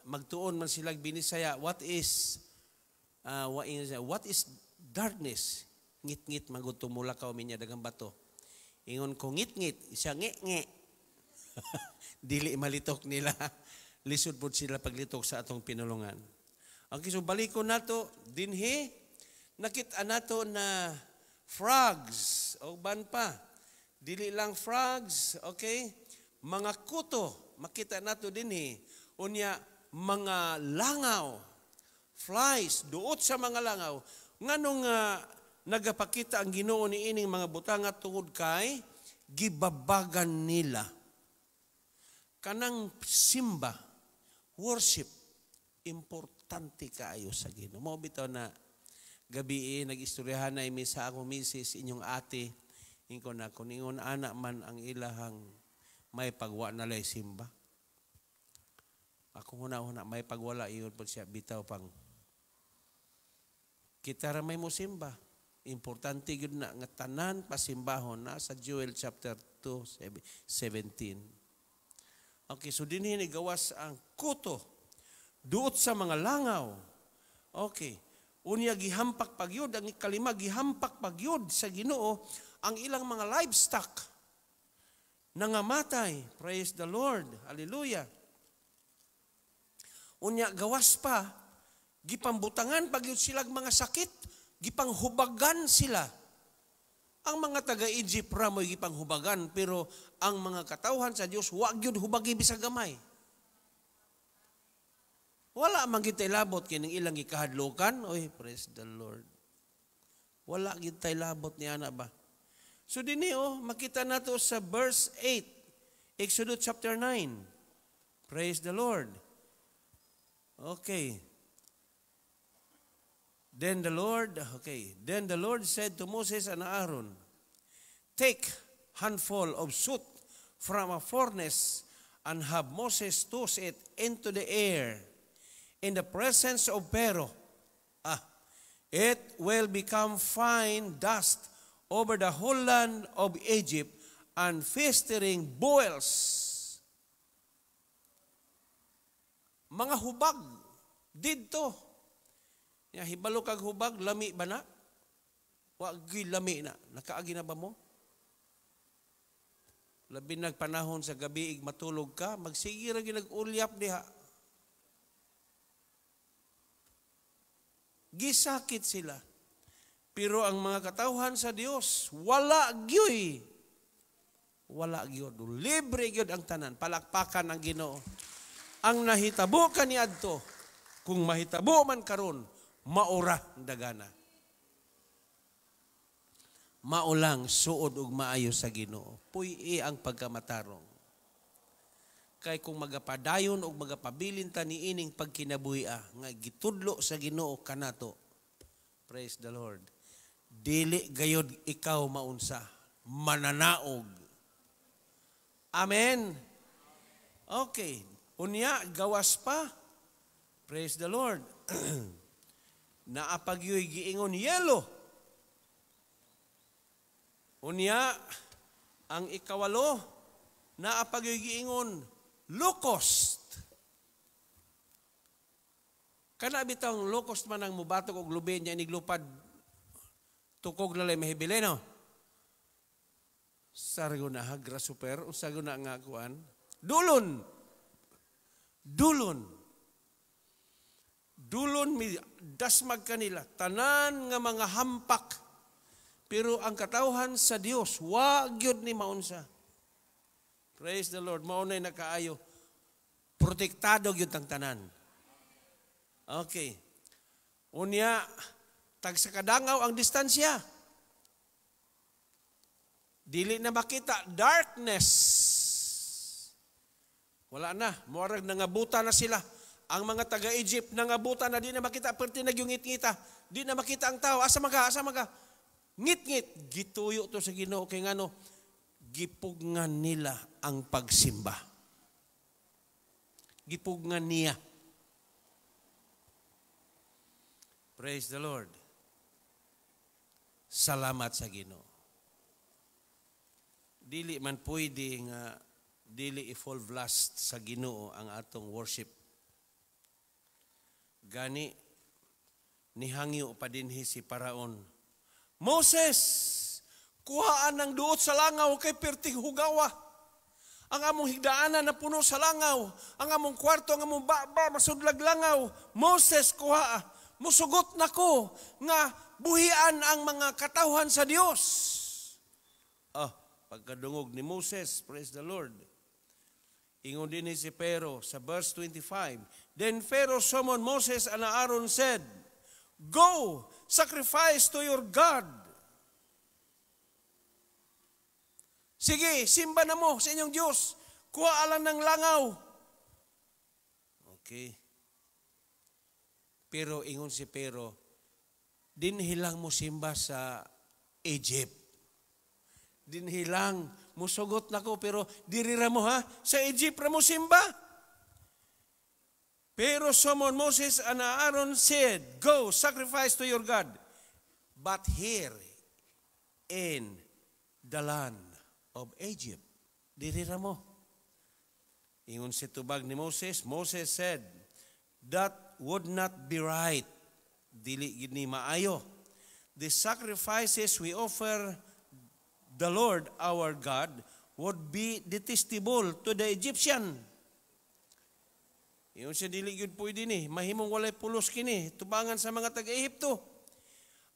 magtuon man silang binisaya, what is uh, what is darkness? Ngit-ngit magutom mula ka uminya dagang bato. Ingon ko ngit-ngit, isa nge-nge. Dili malitok nila. Lisod po sila paglitok sa atong pinulungan. Ang kisubalikon nato, dinhi, nakit nato na frogs, o ban pa, dili lang frogs, okay? Mga kuto, makita nato dinhi. Unya, mga langaw, flies, duot sa mga langaw, nganong nga ah, nagapakita ang ginoo ni ining mga at tungod kay gibabagan nila. Kanang simba, worship, importante kaayo sa ginoo. Mo bitaw na gabi eh, nag-istoryahan na imi sa ako misis, inyong ate, ingko na kuningon anak man ang ilahang may pagwa na lay simba. Ako huna-huna, may pagwala, iyon po siya, bitaw pang. Kita ramay mo simba. Importante yun na nga tanan pasimbahon na sa Joel chapter 2, 17. Okay, so ni gawas ang kuto duot sa mga langaw. Okay. Unya gihampak pagyod, ang ikalima gihampak pagyod sa ginoo ang ilang mga livestock nangamatay. Praise the Lord. Hallelujah. Unya gawas pa, gipambutangan pag silag mga sakit, gipanghubagan sila. Ang mga taga-Egypt ra mo'y gipanghubagan, pero ang mga katawhan sa Dios wa gyud hubagi bisag gamay. Wala man gid labot kining ilang gikahadlokan. Oy, praise the Lord. Wala gid labot ni ana ba? So dinhi oh, makita nato sa verse 8, Exodus chapter 9. Praise the Lord. Okay. Then the Lord, okay. Then the Lord said to Moses and Aaron, Take handful of soot from a furnace and have Moses toss it into the air in the presence of Pharaoh. Ah, it will become fine dust over the whole land of Egypt and festering boils mga hubag didto. Ya hibalo kag hubag lami ba na? Wa gi lami na. Nakaagi na ba mo? Labi nagpanahon sa gabi ig matulog ka, magsige ra gyud nag-ulyap diha. Gisakit sila. Pero ang mga katawhan sa Dios, wala gyoy. Wala gyud. Libre gyud ang tanan. Palakpakan ang Ginoo ang nahitabo kaniadto kung mahitabo man karon maura dagana maulang suod ug maayo sa Ginoo puy-i ang pagkamatarong kay kung magapadayon og magapabilin ta niining pagkinabuhia nga gitudlo sa Ginoo kanato praise the lord dili gayod ikaw maunsa mananaog amen okay Unya, gawas pa. Praise the Lord. Naapag giingon yelo. Unya, ang ikawalo, naapag yo'y giingon locust. Kana bitong locust man ang mubatok og lubi niya iniglupad tukog na lalay mahibileno. Sargo na hagra super, sargo na nga Dulon. Dulon. Dulon mi dasmag kanila tanan nga mga hampak. Pero ang katawhan sa Dios wa gyud ni maunsa. Praise the Lord. Mao nay nakaayo. Protektado gyud tang tanan. Okay. Unya tag sa kadangaw ang distansya. Dili na makita darkness wala na. Muarag nangabuta na sila. Ang mga taga-Egypt nangabuta na di na makita pertinag yung ngit-ngita. Di na makita ang tao. Asa maga, asa maga. Ngit-ngit. Gituyo to sa ginoo. kay nga no, gipugngan nila ang pagsimba. Gipugngan niya. Praise the Lord. Salamat sa Ginoo. Dili man pwede nga dili i-fall last sa Ginoo ang atong worship. Gani nihangyo pa dinhi si Paraon. Moses, kuhaan ng duot sa langaw kay perting hugawa. Ang among higdaanan na puno sa langaw, ang among kwarto, ang among baba, masudlag langaw. Moses, kuha, musugot na ko nga buhian ang mga katawhan sa Dios. Ah, pagkadungog ni Moses, praise the Lord. Ingon din si Pero sa verse 25, Then Pharaoh summoned Moses and Aaron said, Go, sacrifice to your God. Sige, simba na mo sa inyong Diyos. Kuha alam ng langaw. Okay. Pero ingon si Pero, din hilang mo simba sa Egypt. Din hilang musugot nako pero diri ra mo ha sa Egypt ra mo simba. Pero sumon Moses and Aaron said, Go, sacrifice to your God. But here in the land of Egypt, diri ra mo. Ingon si tubag ni Moses, Moses said, That would not be right. Dili gid ni maayo. The sacrifices we offer the Lord our God would be detestable to the Egyptian. Iyon sa dili gyud pwede ni, mahimong walay pulos kini tubangan sa mga taga-Ehipto.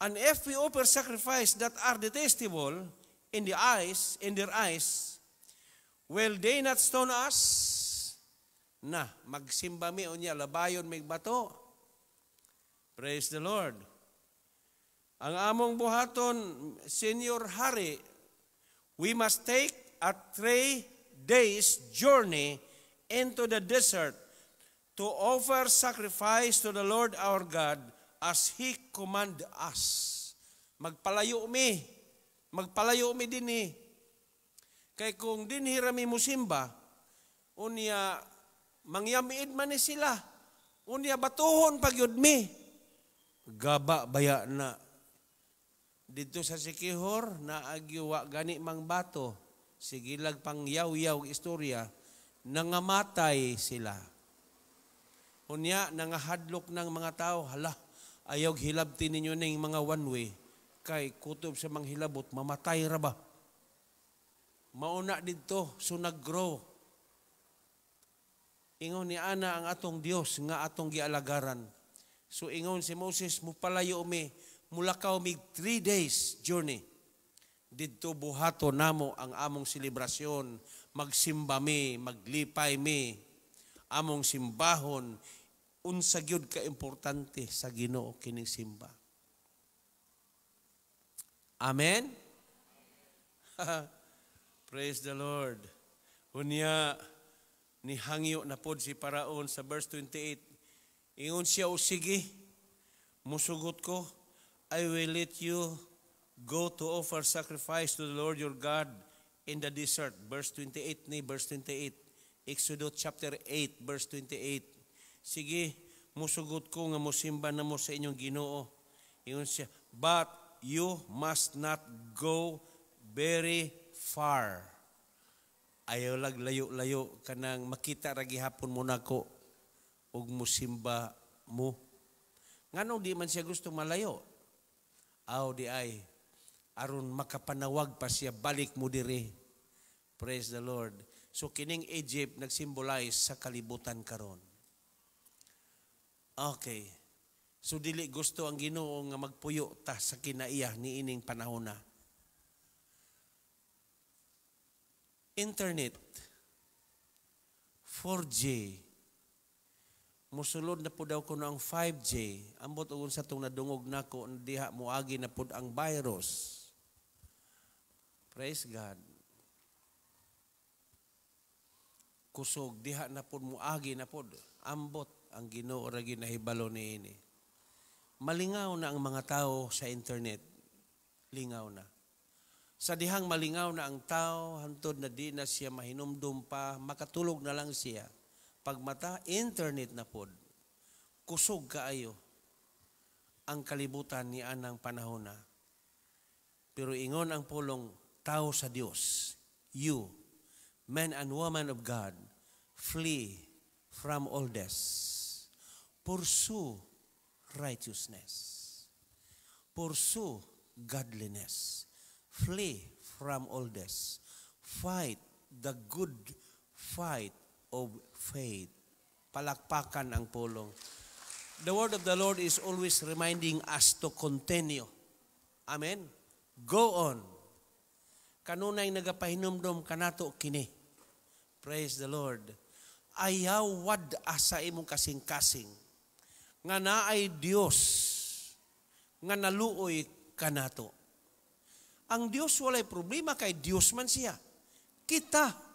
And if we offer sacrifice that are detestable in the eyes, in their eyes, will they not stone us? Na, magsimba mi unya labayon may bato. Praise the Lord. Ang among buhaton, Senior Hari, we must take a three days journey into the desert to offer sacrifice to the Lord our God as He command us. Magpalayo mi. Magpalayo mi din eh. Kay kung din hirami mo simba, unya mangyamiid man ni sila. Unya batuhon pagyud mi. Gaba baya na dito sa Sikihor, naagyuwa gani mang bato, sigilag pang yaw-yaw istorya, nangamatay sila. Unya, nangahadlok ng mga tao, hala, ayaw hilabti ninyo na mga one way, kay kutob sa manghilabot mamatay ra ba? Mauna dito, so naggrow Ingon ni Ana ang atong Dios nga atong gialagaran. So ingon si Moses, mupalayo umi, mula ka mig three days journey. Didto buhato namo ang among selebrasyon, magsimba mi, maglipay mi, among simbahon, unsa gyud ka importante sa Ginoo kining simba. Amen. Praise the Lord. Unya ni hangyo na pod si Paraon sa verse 28. Ingon siya o sige, musugot ko, I will let you go to offer sacrifice to the Lord your God in the desert. Verse 28 ni, verse 28. Exodus chapter 8, verse 28. Sige, musugot ko nga musimba na mo sa inyong ginoo. Ingon siya, but you must not go very far. Ayaw lag layo-layo kanang makita ra gihapon mo nako ug musimba mo. Nganong di man siya gusto malayo? Aw di ay, aron makapanawag pa siya, balik mo diri. Praise the Lord. So kining Egypt nagsimbolize sa kalibutan karon. Okay. So dili gusto ang Ginoo nga magpuyo ta sa kinaiya ni ining panahon na. Internet 4G musulod na po daw ko ang 5G, ambot ugon sa itong nadungog na ko, diha muagi na po ang virus. Praise God. Kusog, diha na po muagi na po, ambot ang ginoo ra ginahibalo ni ini. Malingaw na ang mga tao sa internet. Lingaw na. Sa dihang malingaw na ang tao, hantod na di na siya mahinumdum pa, makatulog na lang siya Pagmata, internet na pod. Kusog kaayo ang kalibutan ni anang panahon na. Pero ingon ang pulong, tao sa Dios. You, men and women of God, flee from all this. Pursue righteousness. Pursue godliness. Flee from all this. Fight the good fight of faith. Palakpakan ang pulong. The word of the Lord is always reminding us to continue. Amen? Go on. Kanunay nagapahinumdom kanato kini. Praise the Lord. Ayaw wad asa imong kasing-kasing. Nga naay Dios nga naluoy kanato. Ang Dios walay problema kay Dios man siya. Kita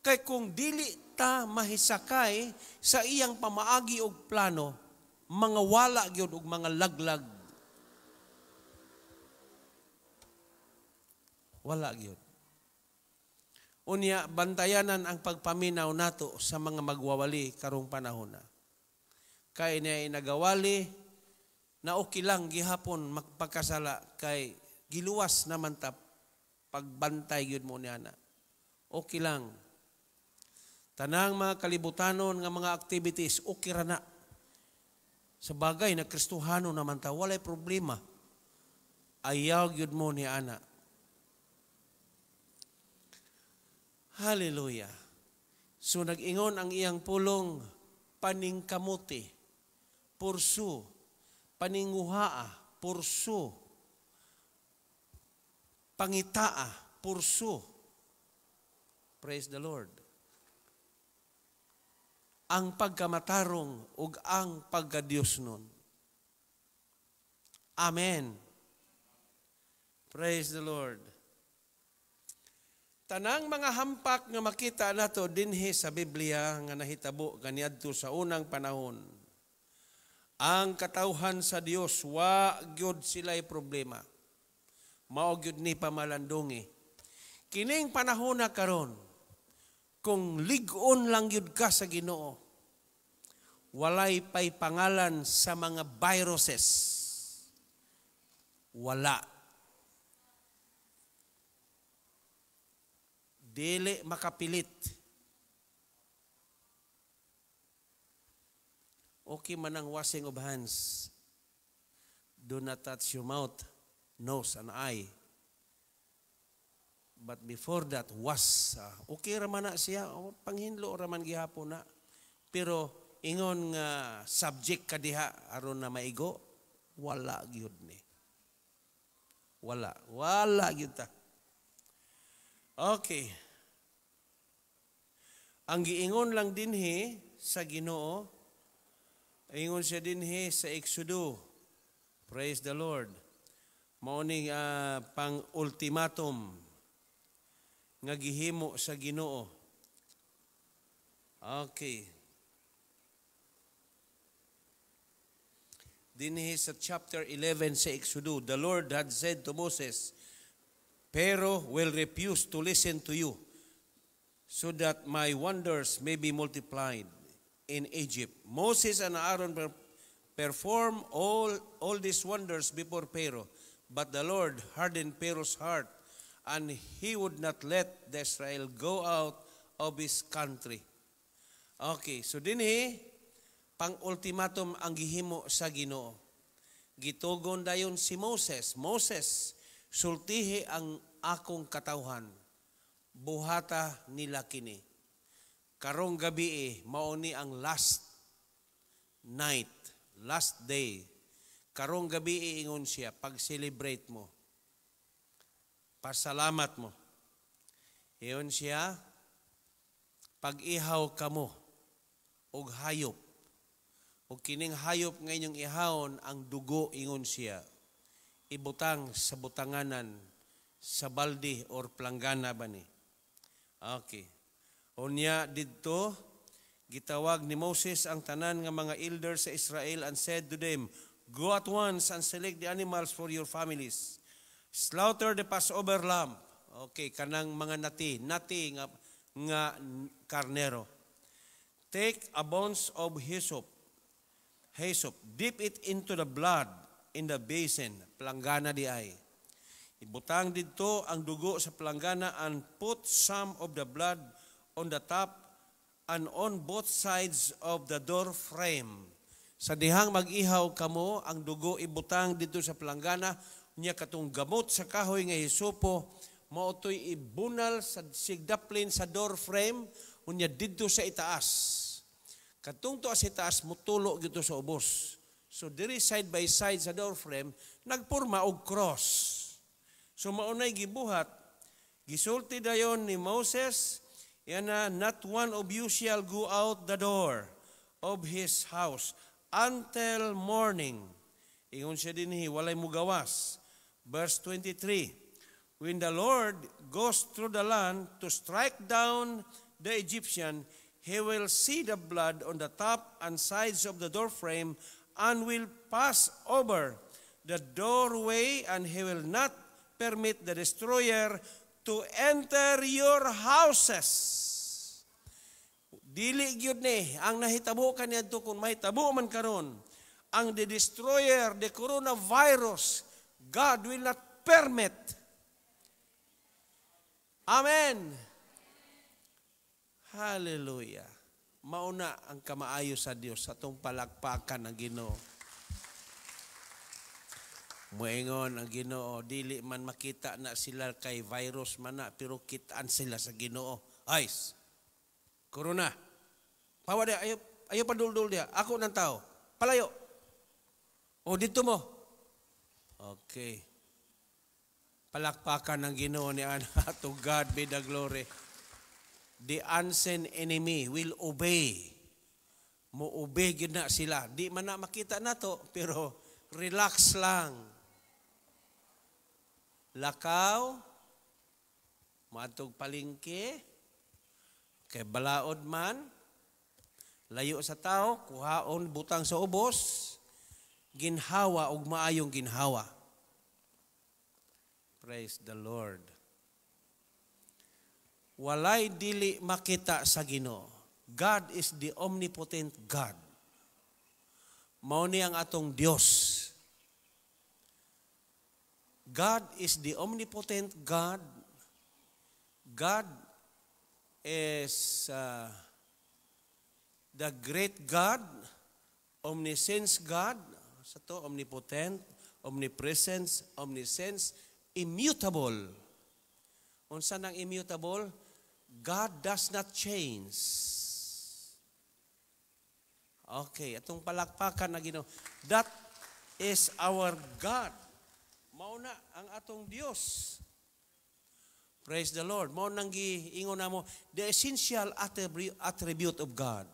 Kay kung dili ta mahisakay sa iyang pamaagi og plano, mga wala gyud og mga laglag. Wala gyud. Unya bantayanan ang pagpaminaw nato sa mga magwawali karong panahon na. Kay na inagawali na okay lang gihapon magpakasala kay giluwas naman ta pagbantay gyud mo ni ana. Okay lang Tanang mga kalibutanon nga mga activities, okay ra na. Sa bagay, nagkristuhano naman ta, walay problema. Ayaw yun mo ni ana. Hallelujah. So nag-ingon ang iyang pulong, paningkamuti, pursu, paninguhaa, pursu, pangitaa, pursu. Praise the Lord ang pagkamatarong ug ang pagkadiyos nun. Amen. Praise the Lord. Tanang mga hampak nga makita nato dinhi sa Biblia nga nahitabo kaniadto sa unang panahon. Ang katawhan sa Dios wa gyud sila'y problema. Mao gyud ni pamalandungi. Kining panahon na karon, kung ligon lang yun ka sa ginoo, walay pay pangalan sa mga viruses. Wala. Dili makapilit. Okay man ang washing of hands. Do not touch your mouth, nose, and eye But before that was, uh, okay ra man siya, oh, panghinlo man gihapon na. Pero ingon nga uh, subject ka diha aron na maigo, wala gyud ni. Wala, wala gyud ta. Okay. Ang giingon lang dinhi sa Ginoo, ingon siya dinhi sa Exodo. Praise the Lord. Morning uh, ah, pang ultimatum nga gihimo sa Ginoo. Okay. Dinhi sa chapter 11 sa Exodo, the Lord had said to Moses, Pero will refuse to listen to you, so that my wonders may be multiplied in Egypt. Moses and Aaron perform all, all these wonders before Pharaoh, but the Lord hardened Pharaoh's heart and he would not let the Israel go out of his country. Okay, so din he, pang ultimatum ang gihimo sa Ginoo. Gitugon dayon si Moses. Moses, sultihi ang akong katawhan. Buhata nila kini. Karong gabi eh, mauni ang last night, last day. Karong gabi iingon e siya, pag-celebrate mo pasalamat mo. Iyon siya, pag-ihaw ka mo, og hayop. O kining hayop nga inyong ihawon, ang dugo ingon siya. Ibutang sa butanganan, sa balde or planggana ba ni. Okay. Unya didto, gitawag ni Moses ang tanan nga mga elders sa Israel and said to them, Go at once and select the animals for your families Slaughter the Passover lamb. Okay, kanang mga nati, nati nga, nga karnero. Take a bones of hyssop, hyssop, dip it into the blood in the basin, planggana di ay. Ibutang dito ang dugo sa planggana and put some of the blood on the top and on both sides of the door frame. Sa dihang mag-ihaw kamo, ang dugo ibutang dito sa planggana niya katong gamot sa kahoy nga hisopo, mao ibunal sa sigdaplin sa door frame unya didto sa itaas. Katong to sa itaas mutulo gito sa ubos. So diri side by side sa door frame nagporma og cross. So maunay gibuhat gisulti dayon ni Moses yana not one of you shall go out the door of his house until morning. Ingon siya din hi, walay mo gawas. Verse 23, When the Lord goes through the land to strike down the Egyptian, he will see the blood on the top and sides of the doorframe and will pass over the doorway and he will not permit the destroyer to enter your houses. Dili gyud ni ang nahitabo kaniadto kung mahitabo man karon ang the destroyer the coronavirus God will not permit. Amen. Hallelujah. Mauna ang kamaayo sa Dios sa atong palakpakan ang Ginoo. Muingon ang Ginoo, dili man makita na sila kay virus man na pero kitaan sila sa Ginoo. Ice. Corona. Pawa dia, ayo ayo paduldul dia. Ako nang tao. Palayo. O dito mo, Okay. Palakpakan ng Ginoo ni Ana. to God be the glory. The unseen enemy will obey. Mo-obey gid na sila. Di man na makita nato pero relax lang. Lakaw, matog palingke. kay balaod man, layo sa tao, kuhaon butang sa ubos, ginhawa og maayong ginhawa. Praise the Lord. Walay dili makita sa Ginoo. God is the omnipotent God. Mao ni ang atong Dios. God is the omnipotent God. God is uh, the great God, omniscience God, sa to, omnipotent, omnipresence, omniscience, immutable. Unsa nang immutable? God does not change. Okay, atong palakpakan na gino. That is our God. Mao na ang atong Dios. Praise the Lord. Mao nang giingon namo the essential attribute of God.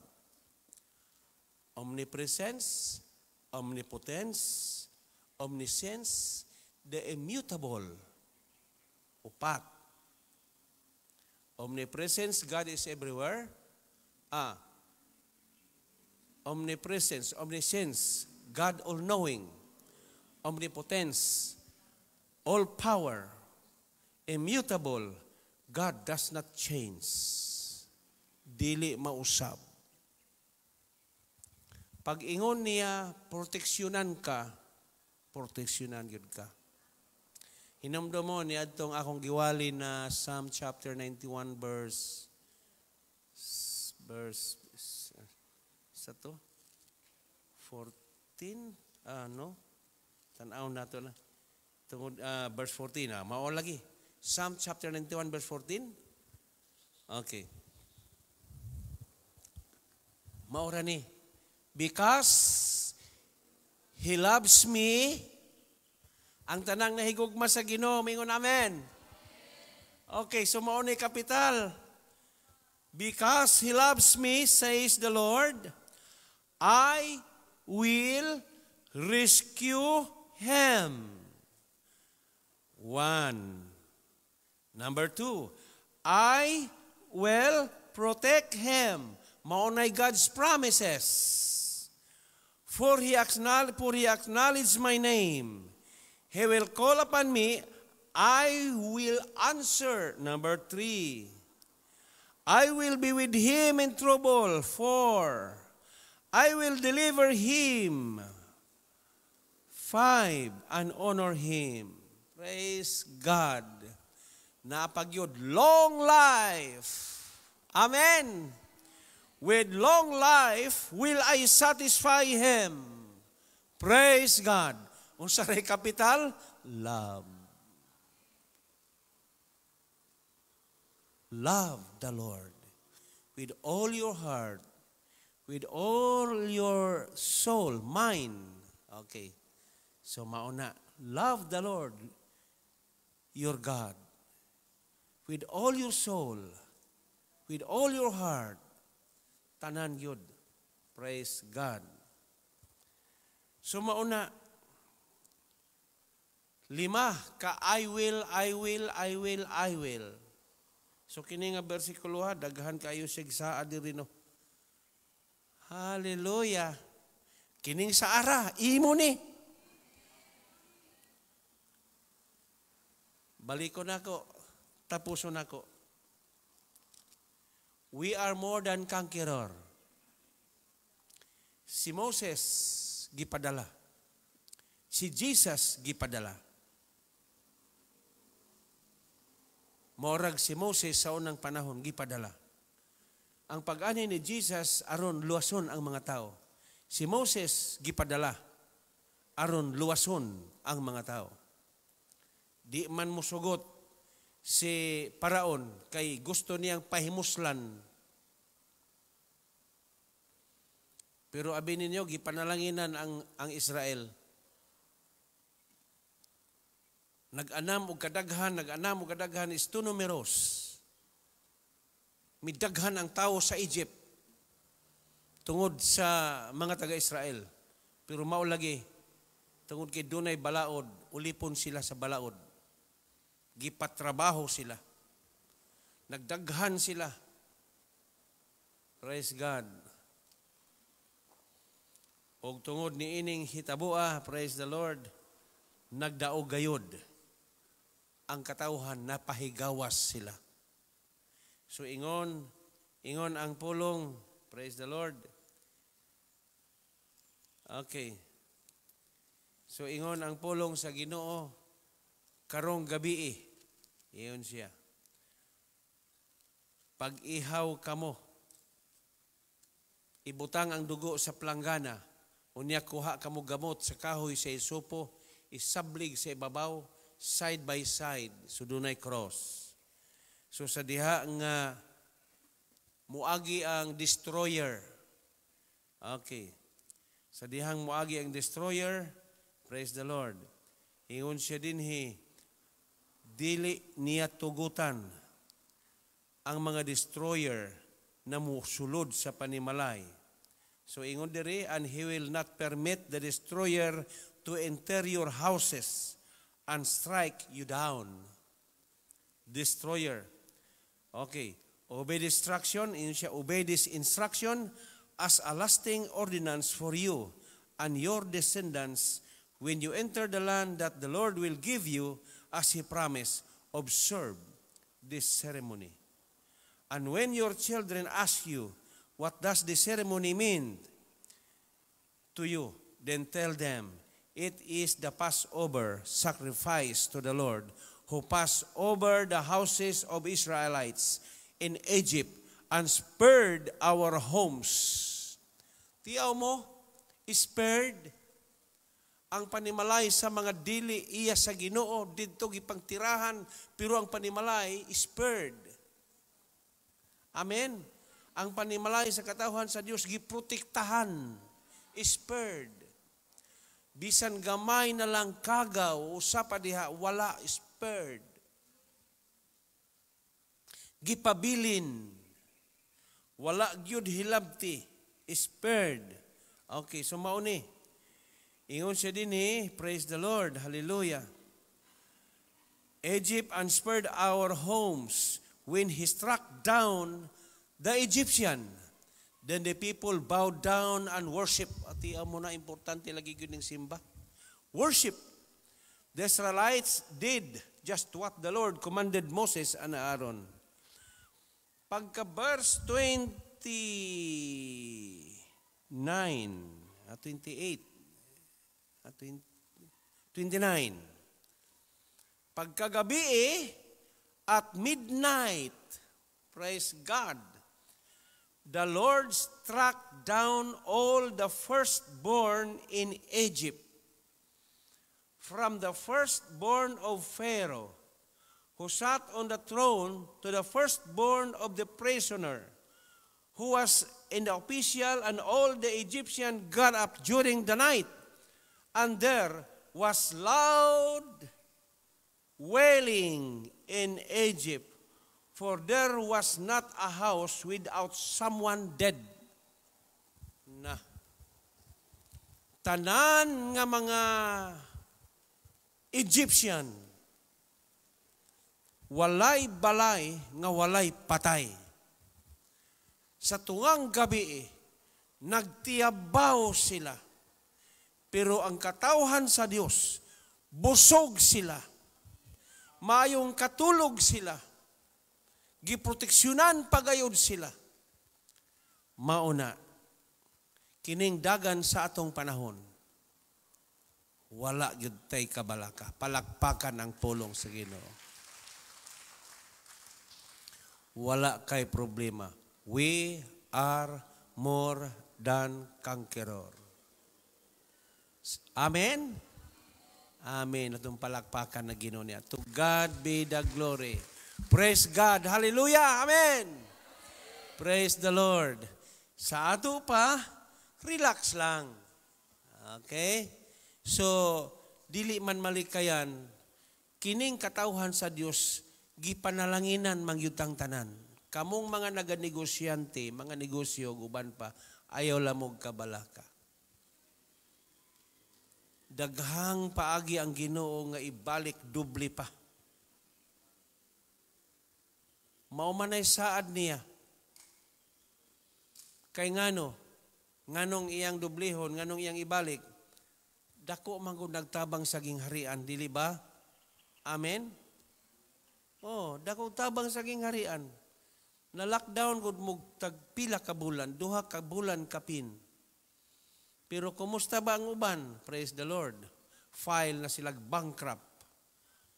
Omnipresence, omnipotence, omniscience, the immutable, upat. Omnipresence, God is everywhere. Ah, omnipresence, omniscience, God all-knowing, omnipotence, all-power, immutable, God does not change. Dili mausap. Pag ingon niya, proteksyonan ka, proteksyonan yun ka. Hinamdo mo ni adtong akong giwali na Psalm chapter 91 verse verse sa to 14 ano uh, tanaw nato na tungod uh, verse 14 ah mao lagi Psalm chapter 91 verse 14 okay Maura ni Because He loves me. Ang tanang nahigugma sa Ginoo, mingon amen. Okay, so mao ni kapital. Because He loves me, says the Lord, I will rescue him. One. Number two, I will protect him. Maunay God's promises. For he, for he acknowledged my name. He will call upon me, I will answer. Number three, I will be with him in trouble. Four, I will deliver him. Five, and honor him. Praise God. Napagyod. Long life. Amen. With long life will I satisfy him. Praise God. Unsa ray kapital? Love. Love the Lord with all your heart, with all your soul, mind. Okay. So mauna, love the Lord your God with all your soul, with all your heart, tanan yod. Praise God. So mauna, lima ka I will, I will, I will, I will. So kini nga bersikulo ha, daghan kayo sigsaa diri no. Hallelujah. Kining sa ara, imo ni. Balik ko Balikon ako, tapuson ko. We are more than conqueror. Si Moses gipadala. Si Jesus gipadala. Morag si Moses sa unang panahon gipadala. Ang pag-ani ni Jesus aron luwason ang mga tao. Si Moses gipadala aron luwason ang mga tao. Di man musugot si Paraon kay gusto niyang pahimuslan. Pero abi ninyo gipanalanginan ang ang Israel. Nag-anam og kadaghan, nag-anam og kadaghan is too numerous. Midaghan ang tao sa Egypt tungod sa mga taga-Israel. Pero maulagi, tungod kay dunay balaod, ulipon sila sa balaod. Gipatrabaho sila. Nagdaghan sila. Praise God. Og tungod ni ining hitabua, praise the Lord, nagdaog gayod. Ang katawhan napahigawas sila. So ingon, ingon ang pulong, praise the Lord. Okay. So ingon ang pulong sa Ginoo karong gabi eh. Iyon siya. Pag ihaw kamo, ibutang ang dugo sa planggana, unya kuha kamo gamot sa kahoy sa isupo, isablig sa ibabaw, side by side, sudunay cross. So sa diha nga muagi ang destroyer. Okay. Sa dihang muagi ang destroyer, praise the Lord. Ingon siya din he, dili niya tugutan ang mga destroyer na musulod sa panimalay. So ingon diri, and he will not permit the destroyer to enter your houses and strike you down. Destroyer. Okay. Obey destruction, in siya obey this instruction as a lasting ordinance for you and your descendants when you enter the land that the Lord will give you as He promised, observe this ceremony. And when your children ask you, what does the ceremony mean to you? Then tell them, it is the Passover sacrifice to the Lord who passed over the houses of Israelites in Egypt and spared our homes. Tiyaw mo, spared ang panimalay sa mga dili iya sa Ginoo didto gipangtirahan pero ang panimalay is spared. Amen. Ang panimalay sa katawhan sa Dios giprotektahan is spared. Bisan gamay na lang kagaw usa pa diha wala spared. Gipabilin wala gyud hilabti spared. Okay, so mao ni. Ingon siya din eh, praise the Lord, hallelujah. Egypt unspared our homes when he struck down the Egyptian. Then the people bowed down and worship. At iya mo na importante lagi yun ng simba. Worship. The Israelites did just what the Lord commanded Moses and Aaron. Pagka verse 29 at 28, at ah, 29. Pagkagabi eh, at midnight, praise God, the Lord struck down all the firstborn in Egypt, from the firstborn of Pharaoh, who sat on the throne, to the firstborn of the prisoner, who was in the official, and all the Egyptians got up during the night And there was loud wailing in Egypt, for there was not a house without someone dead. Na. Tanan nga mga Egyptian, walay balay nga walay patay. Sa tungang gabi, nagtiyabaw sila pero ang katauhan sa Diyos, busog sila. Mayong katulog sila. Giproteksyonan pagayod sila. Mauna, kining dagan sa atong panahon, wala gyud tay kabalaka. Palakpakan ang pulong sa Ginoo. Wala kay problema. We are more than conqueror. Amen? Amen. Atong palakpakan na gino niya. To God be the glory. Praise God. Hallelujah. Amen. Praise the Lord. Sa ato pa, relax lang. Okay? So, dili man malikayan, kining katauhan sa Dios gipanalanginan mangyutang tanan. Kamong mga naganigosyante, mga negosyo, guban pa, ayaw lamog kabalaka daghang paagi ang Ginoo nga ibalik dubli pa. Mao manay saad niya. Kay ngano, nganong iyang dublihon, nganong iyang ibalik, dako man gud nagtabang sa gingharian, dili ba? Amen. Oh, dako tabang sa gingharian. Na lockdown gud mug tagpila ka bulan, duha ka bulan kapin pero kumusta ba ang uban? Praise the Lord. File na silang bankrupt.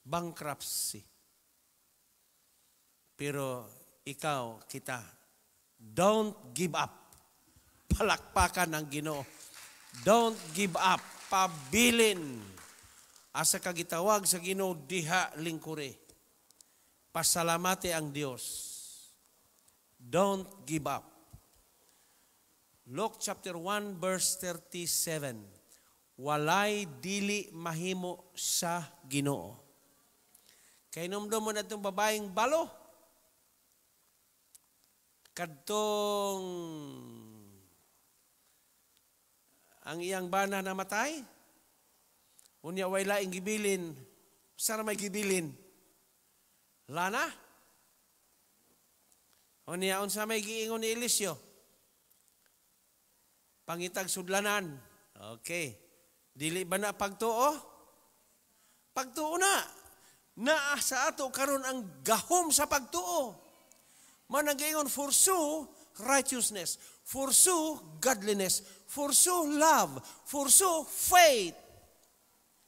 Bankruptcy. Pero ikaw, kita, don't give up. Palakpakan ang ginoo. Don't give up. Pabilin. Asa kagitawag sa ginoo, diha lingkuri. Pasalamate ang Diyos. Don't give up. Luke chapter 1 verse 37. Walay dili mahimo sa Ginoo. Kay numdum mo natong babaeng balo. Kadtong ang iyang bana namatay. Unya way laing gibilin. Saan may gibilin? Lana? Unya unsa may giingon ni Elisyo? Pangitag sudlanan. Okay. Dili ba na pagtuo? Pagtuo na. Naa sa ato karon ang gahom sa pagtuo. Managayon pursue righteousness, pursue godliness, pursue love, pursue faith.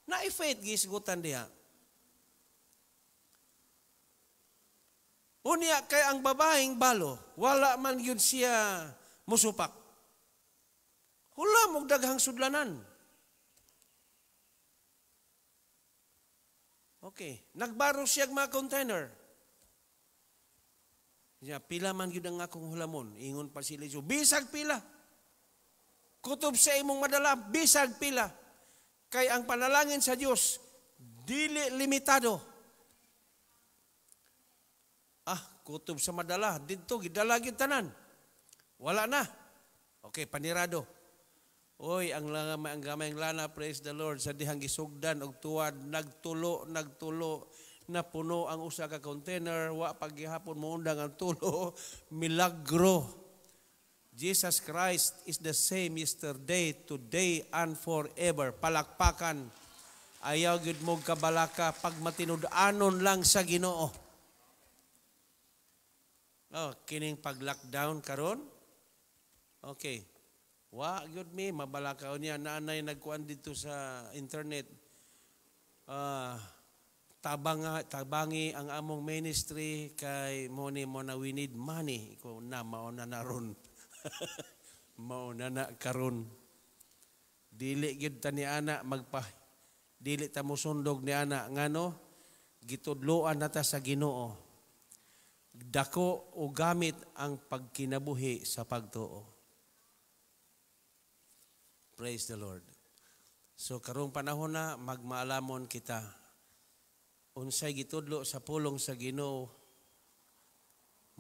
Na faith gisgutan diha. Unya kay ang babaeng balo, wala man yun siya musupak. Wala mong daghang sudlanan. Okay. Nagbaro siya mga container. Ya, pila man yun ang akong hulamon. Ingon pa sila siya. Bisag pila. Kutob sa imong madala. Bisag pila. Kay ang panalangin sa Dios dili limitado. Ah, kutob sa madala. Dito, gidala tanan. Wala na. Okay, panirado. Oy, ang langa ang gamay ang lana, praise the Lord. Sa dihang gisugdan og tuwad, nagtulo, nagtulo napuno ang usa ka container, wa paghihapon mo undang ang tulo, milagro. Jesus Christ is the same yesterday, today, and forever. Palakpakan. Ayaw gud mo kabalaka pag matinud-anon lang sa Ginoo. Oh, kining pag-lockdown karon. Okay. Wa, yun me, mabalakaw niya. Naanay nagkuan dito sa internet. Uh, ah, tabang, tabangi ang among ministry kay money mo na we need money. Ikaw na, mauna na ron. mauna na karon. Dili gid ta ni ana magpa dili ta mo sundog ni ana Nga ngano gitudloan na ta sa Ginoo. Dako o gamit ang pagkinabuhi sa pagtuo. Praise the Lord. So karong panahon na magmaalamon kita unsay gitudlo sa pulong sa Ginoo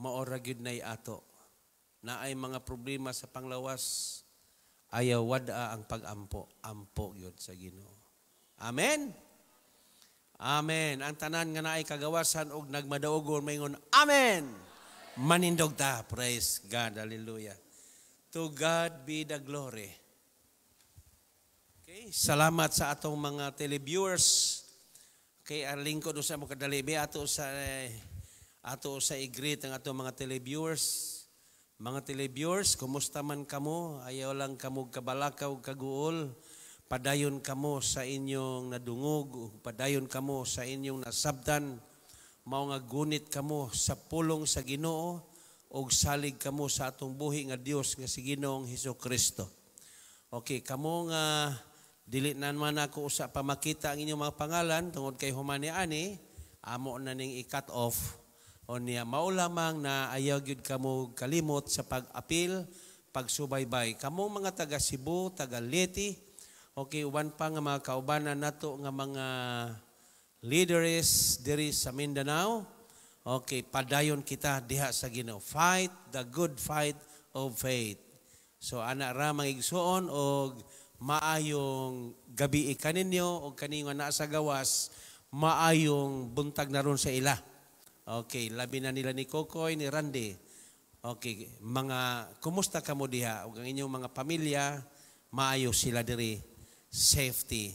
maora gyud nay ato na ay mga problema sa panglawas ayaw wada ang pagampo ampo gyud sa Ginoo. Amen. Amen. Ang tanan nga naay kagawasan og nagmadaogon mayon. Amen. Manindog ta. Praise God. Hallelujah. To God be the glory. Okay, salamat sa atong mga televiewers. Okay, ang lingkod sa mga kadalibi ato sa ato sa i ang atong mga televiewers. Mga televiewers, kumusta man kamo? Ayaw lang kamo kabalakaw kaguol. Padayon kamo sa inyong nadungog, padayon kamo sa inyong nasabdan. Mao nga gunit kamo sa pulong sa Ginoo og salig kamo sa atong buhi nga Dios nga si Ginoong Hesus Kristo. Okay, kamo nga uh, Dili na man ako usa pa makita ang inyong mga pangalan tungod kay humani ani, amo na ning i-cut off o niya mao lamang na ayaw gyud kamo kalimot sa pag-apil, pagsubaybay. Kamo mga taga Cebu, taga Leyte, okay, uban pa nga mga kaubanan nato nga mga leaders diri sa Mindanao. Okay, padayon kita diha sa Ginoo. Fight the good fight of faith. So ana ra mangigsuon og maayong gabi kaninyo o kaninyo na sa gawas, maayong buntag na ron sa ila. Okay, labi na nila ni Kokoy, ni Randy. Okay, mga, kumusta ka mo diha? O ang inyong mga pamilya, maayo sila diri. Safety.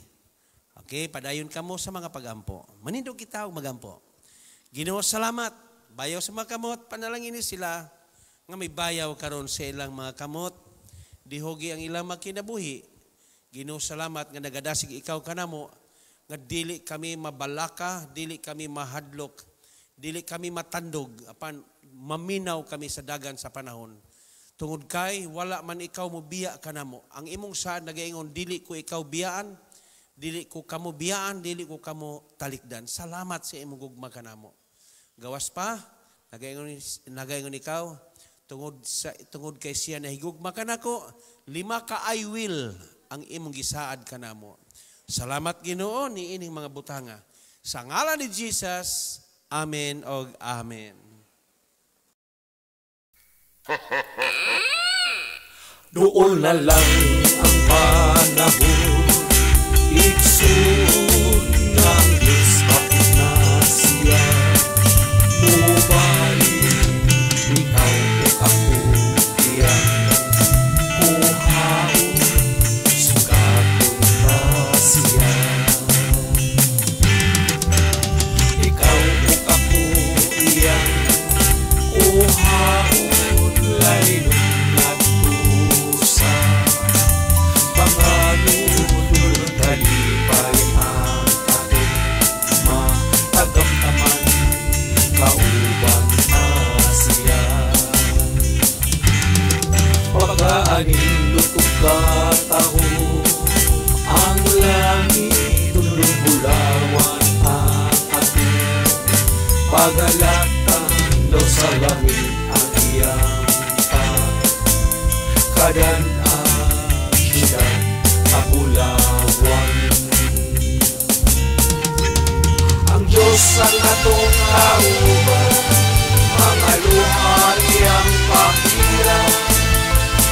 Okay, padayon ka mo sa mga pagampo. Manindog kita og magampo. Ginoo salamat. Bayaw sa mga kamot, panalangin sila nga may bayaw karon sa ilang mga kamot. Dihogi ang ilang makinabuhi Ginoo salamat nga nagadasig ikaw kanamo nga dili kami mabalaka, dili kami mahadlok, dili kami matandog apan maminaw kami sa dagan sa panahon. Tungod kay wala man ikaw mo biya kanamo. Ang imong saan nagaingon dili ko ikaw biyaan, dili ko kamo biyaan, dili ko kamo talikdan. Salamat sa imong gugma kanamo. Gawas pa nagaingon nagaingon ikaw tungod sa tungod kay siya na nahigugma kanako lima ka I will ang imong gisaad kanamo. Salamat Ginoo ni ining mga butanga. Sa ngalan ni Jesus, Amen og Amen. Dool na lang ang panahon, iksun kagalatan do sa langit ang iyang kadanaan siya kapulawan ang Diyos ang atong kauban mga luha iyang pakira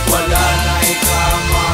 wala na'y kamay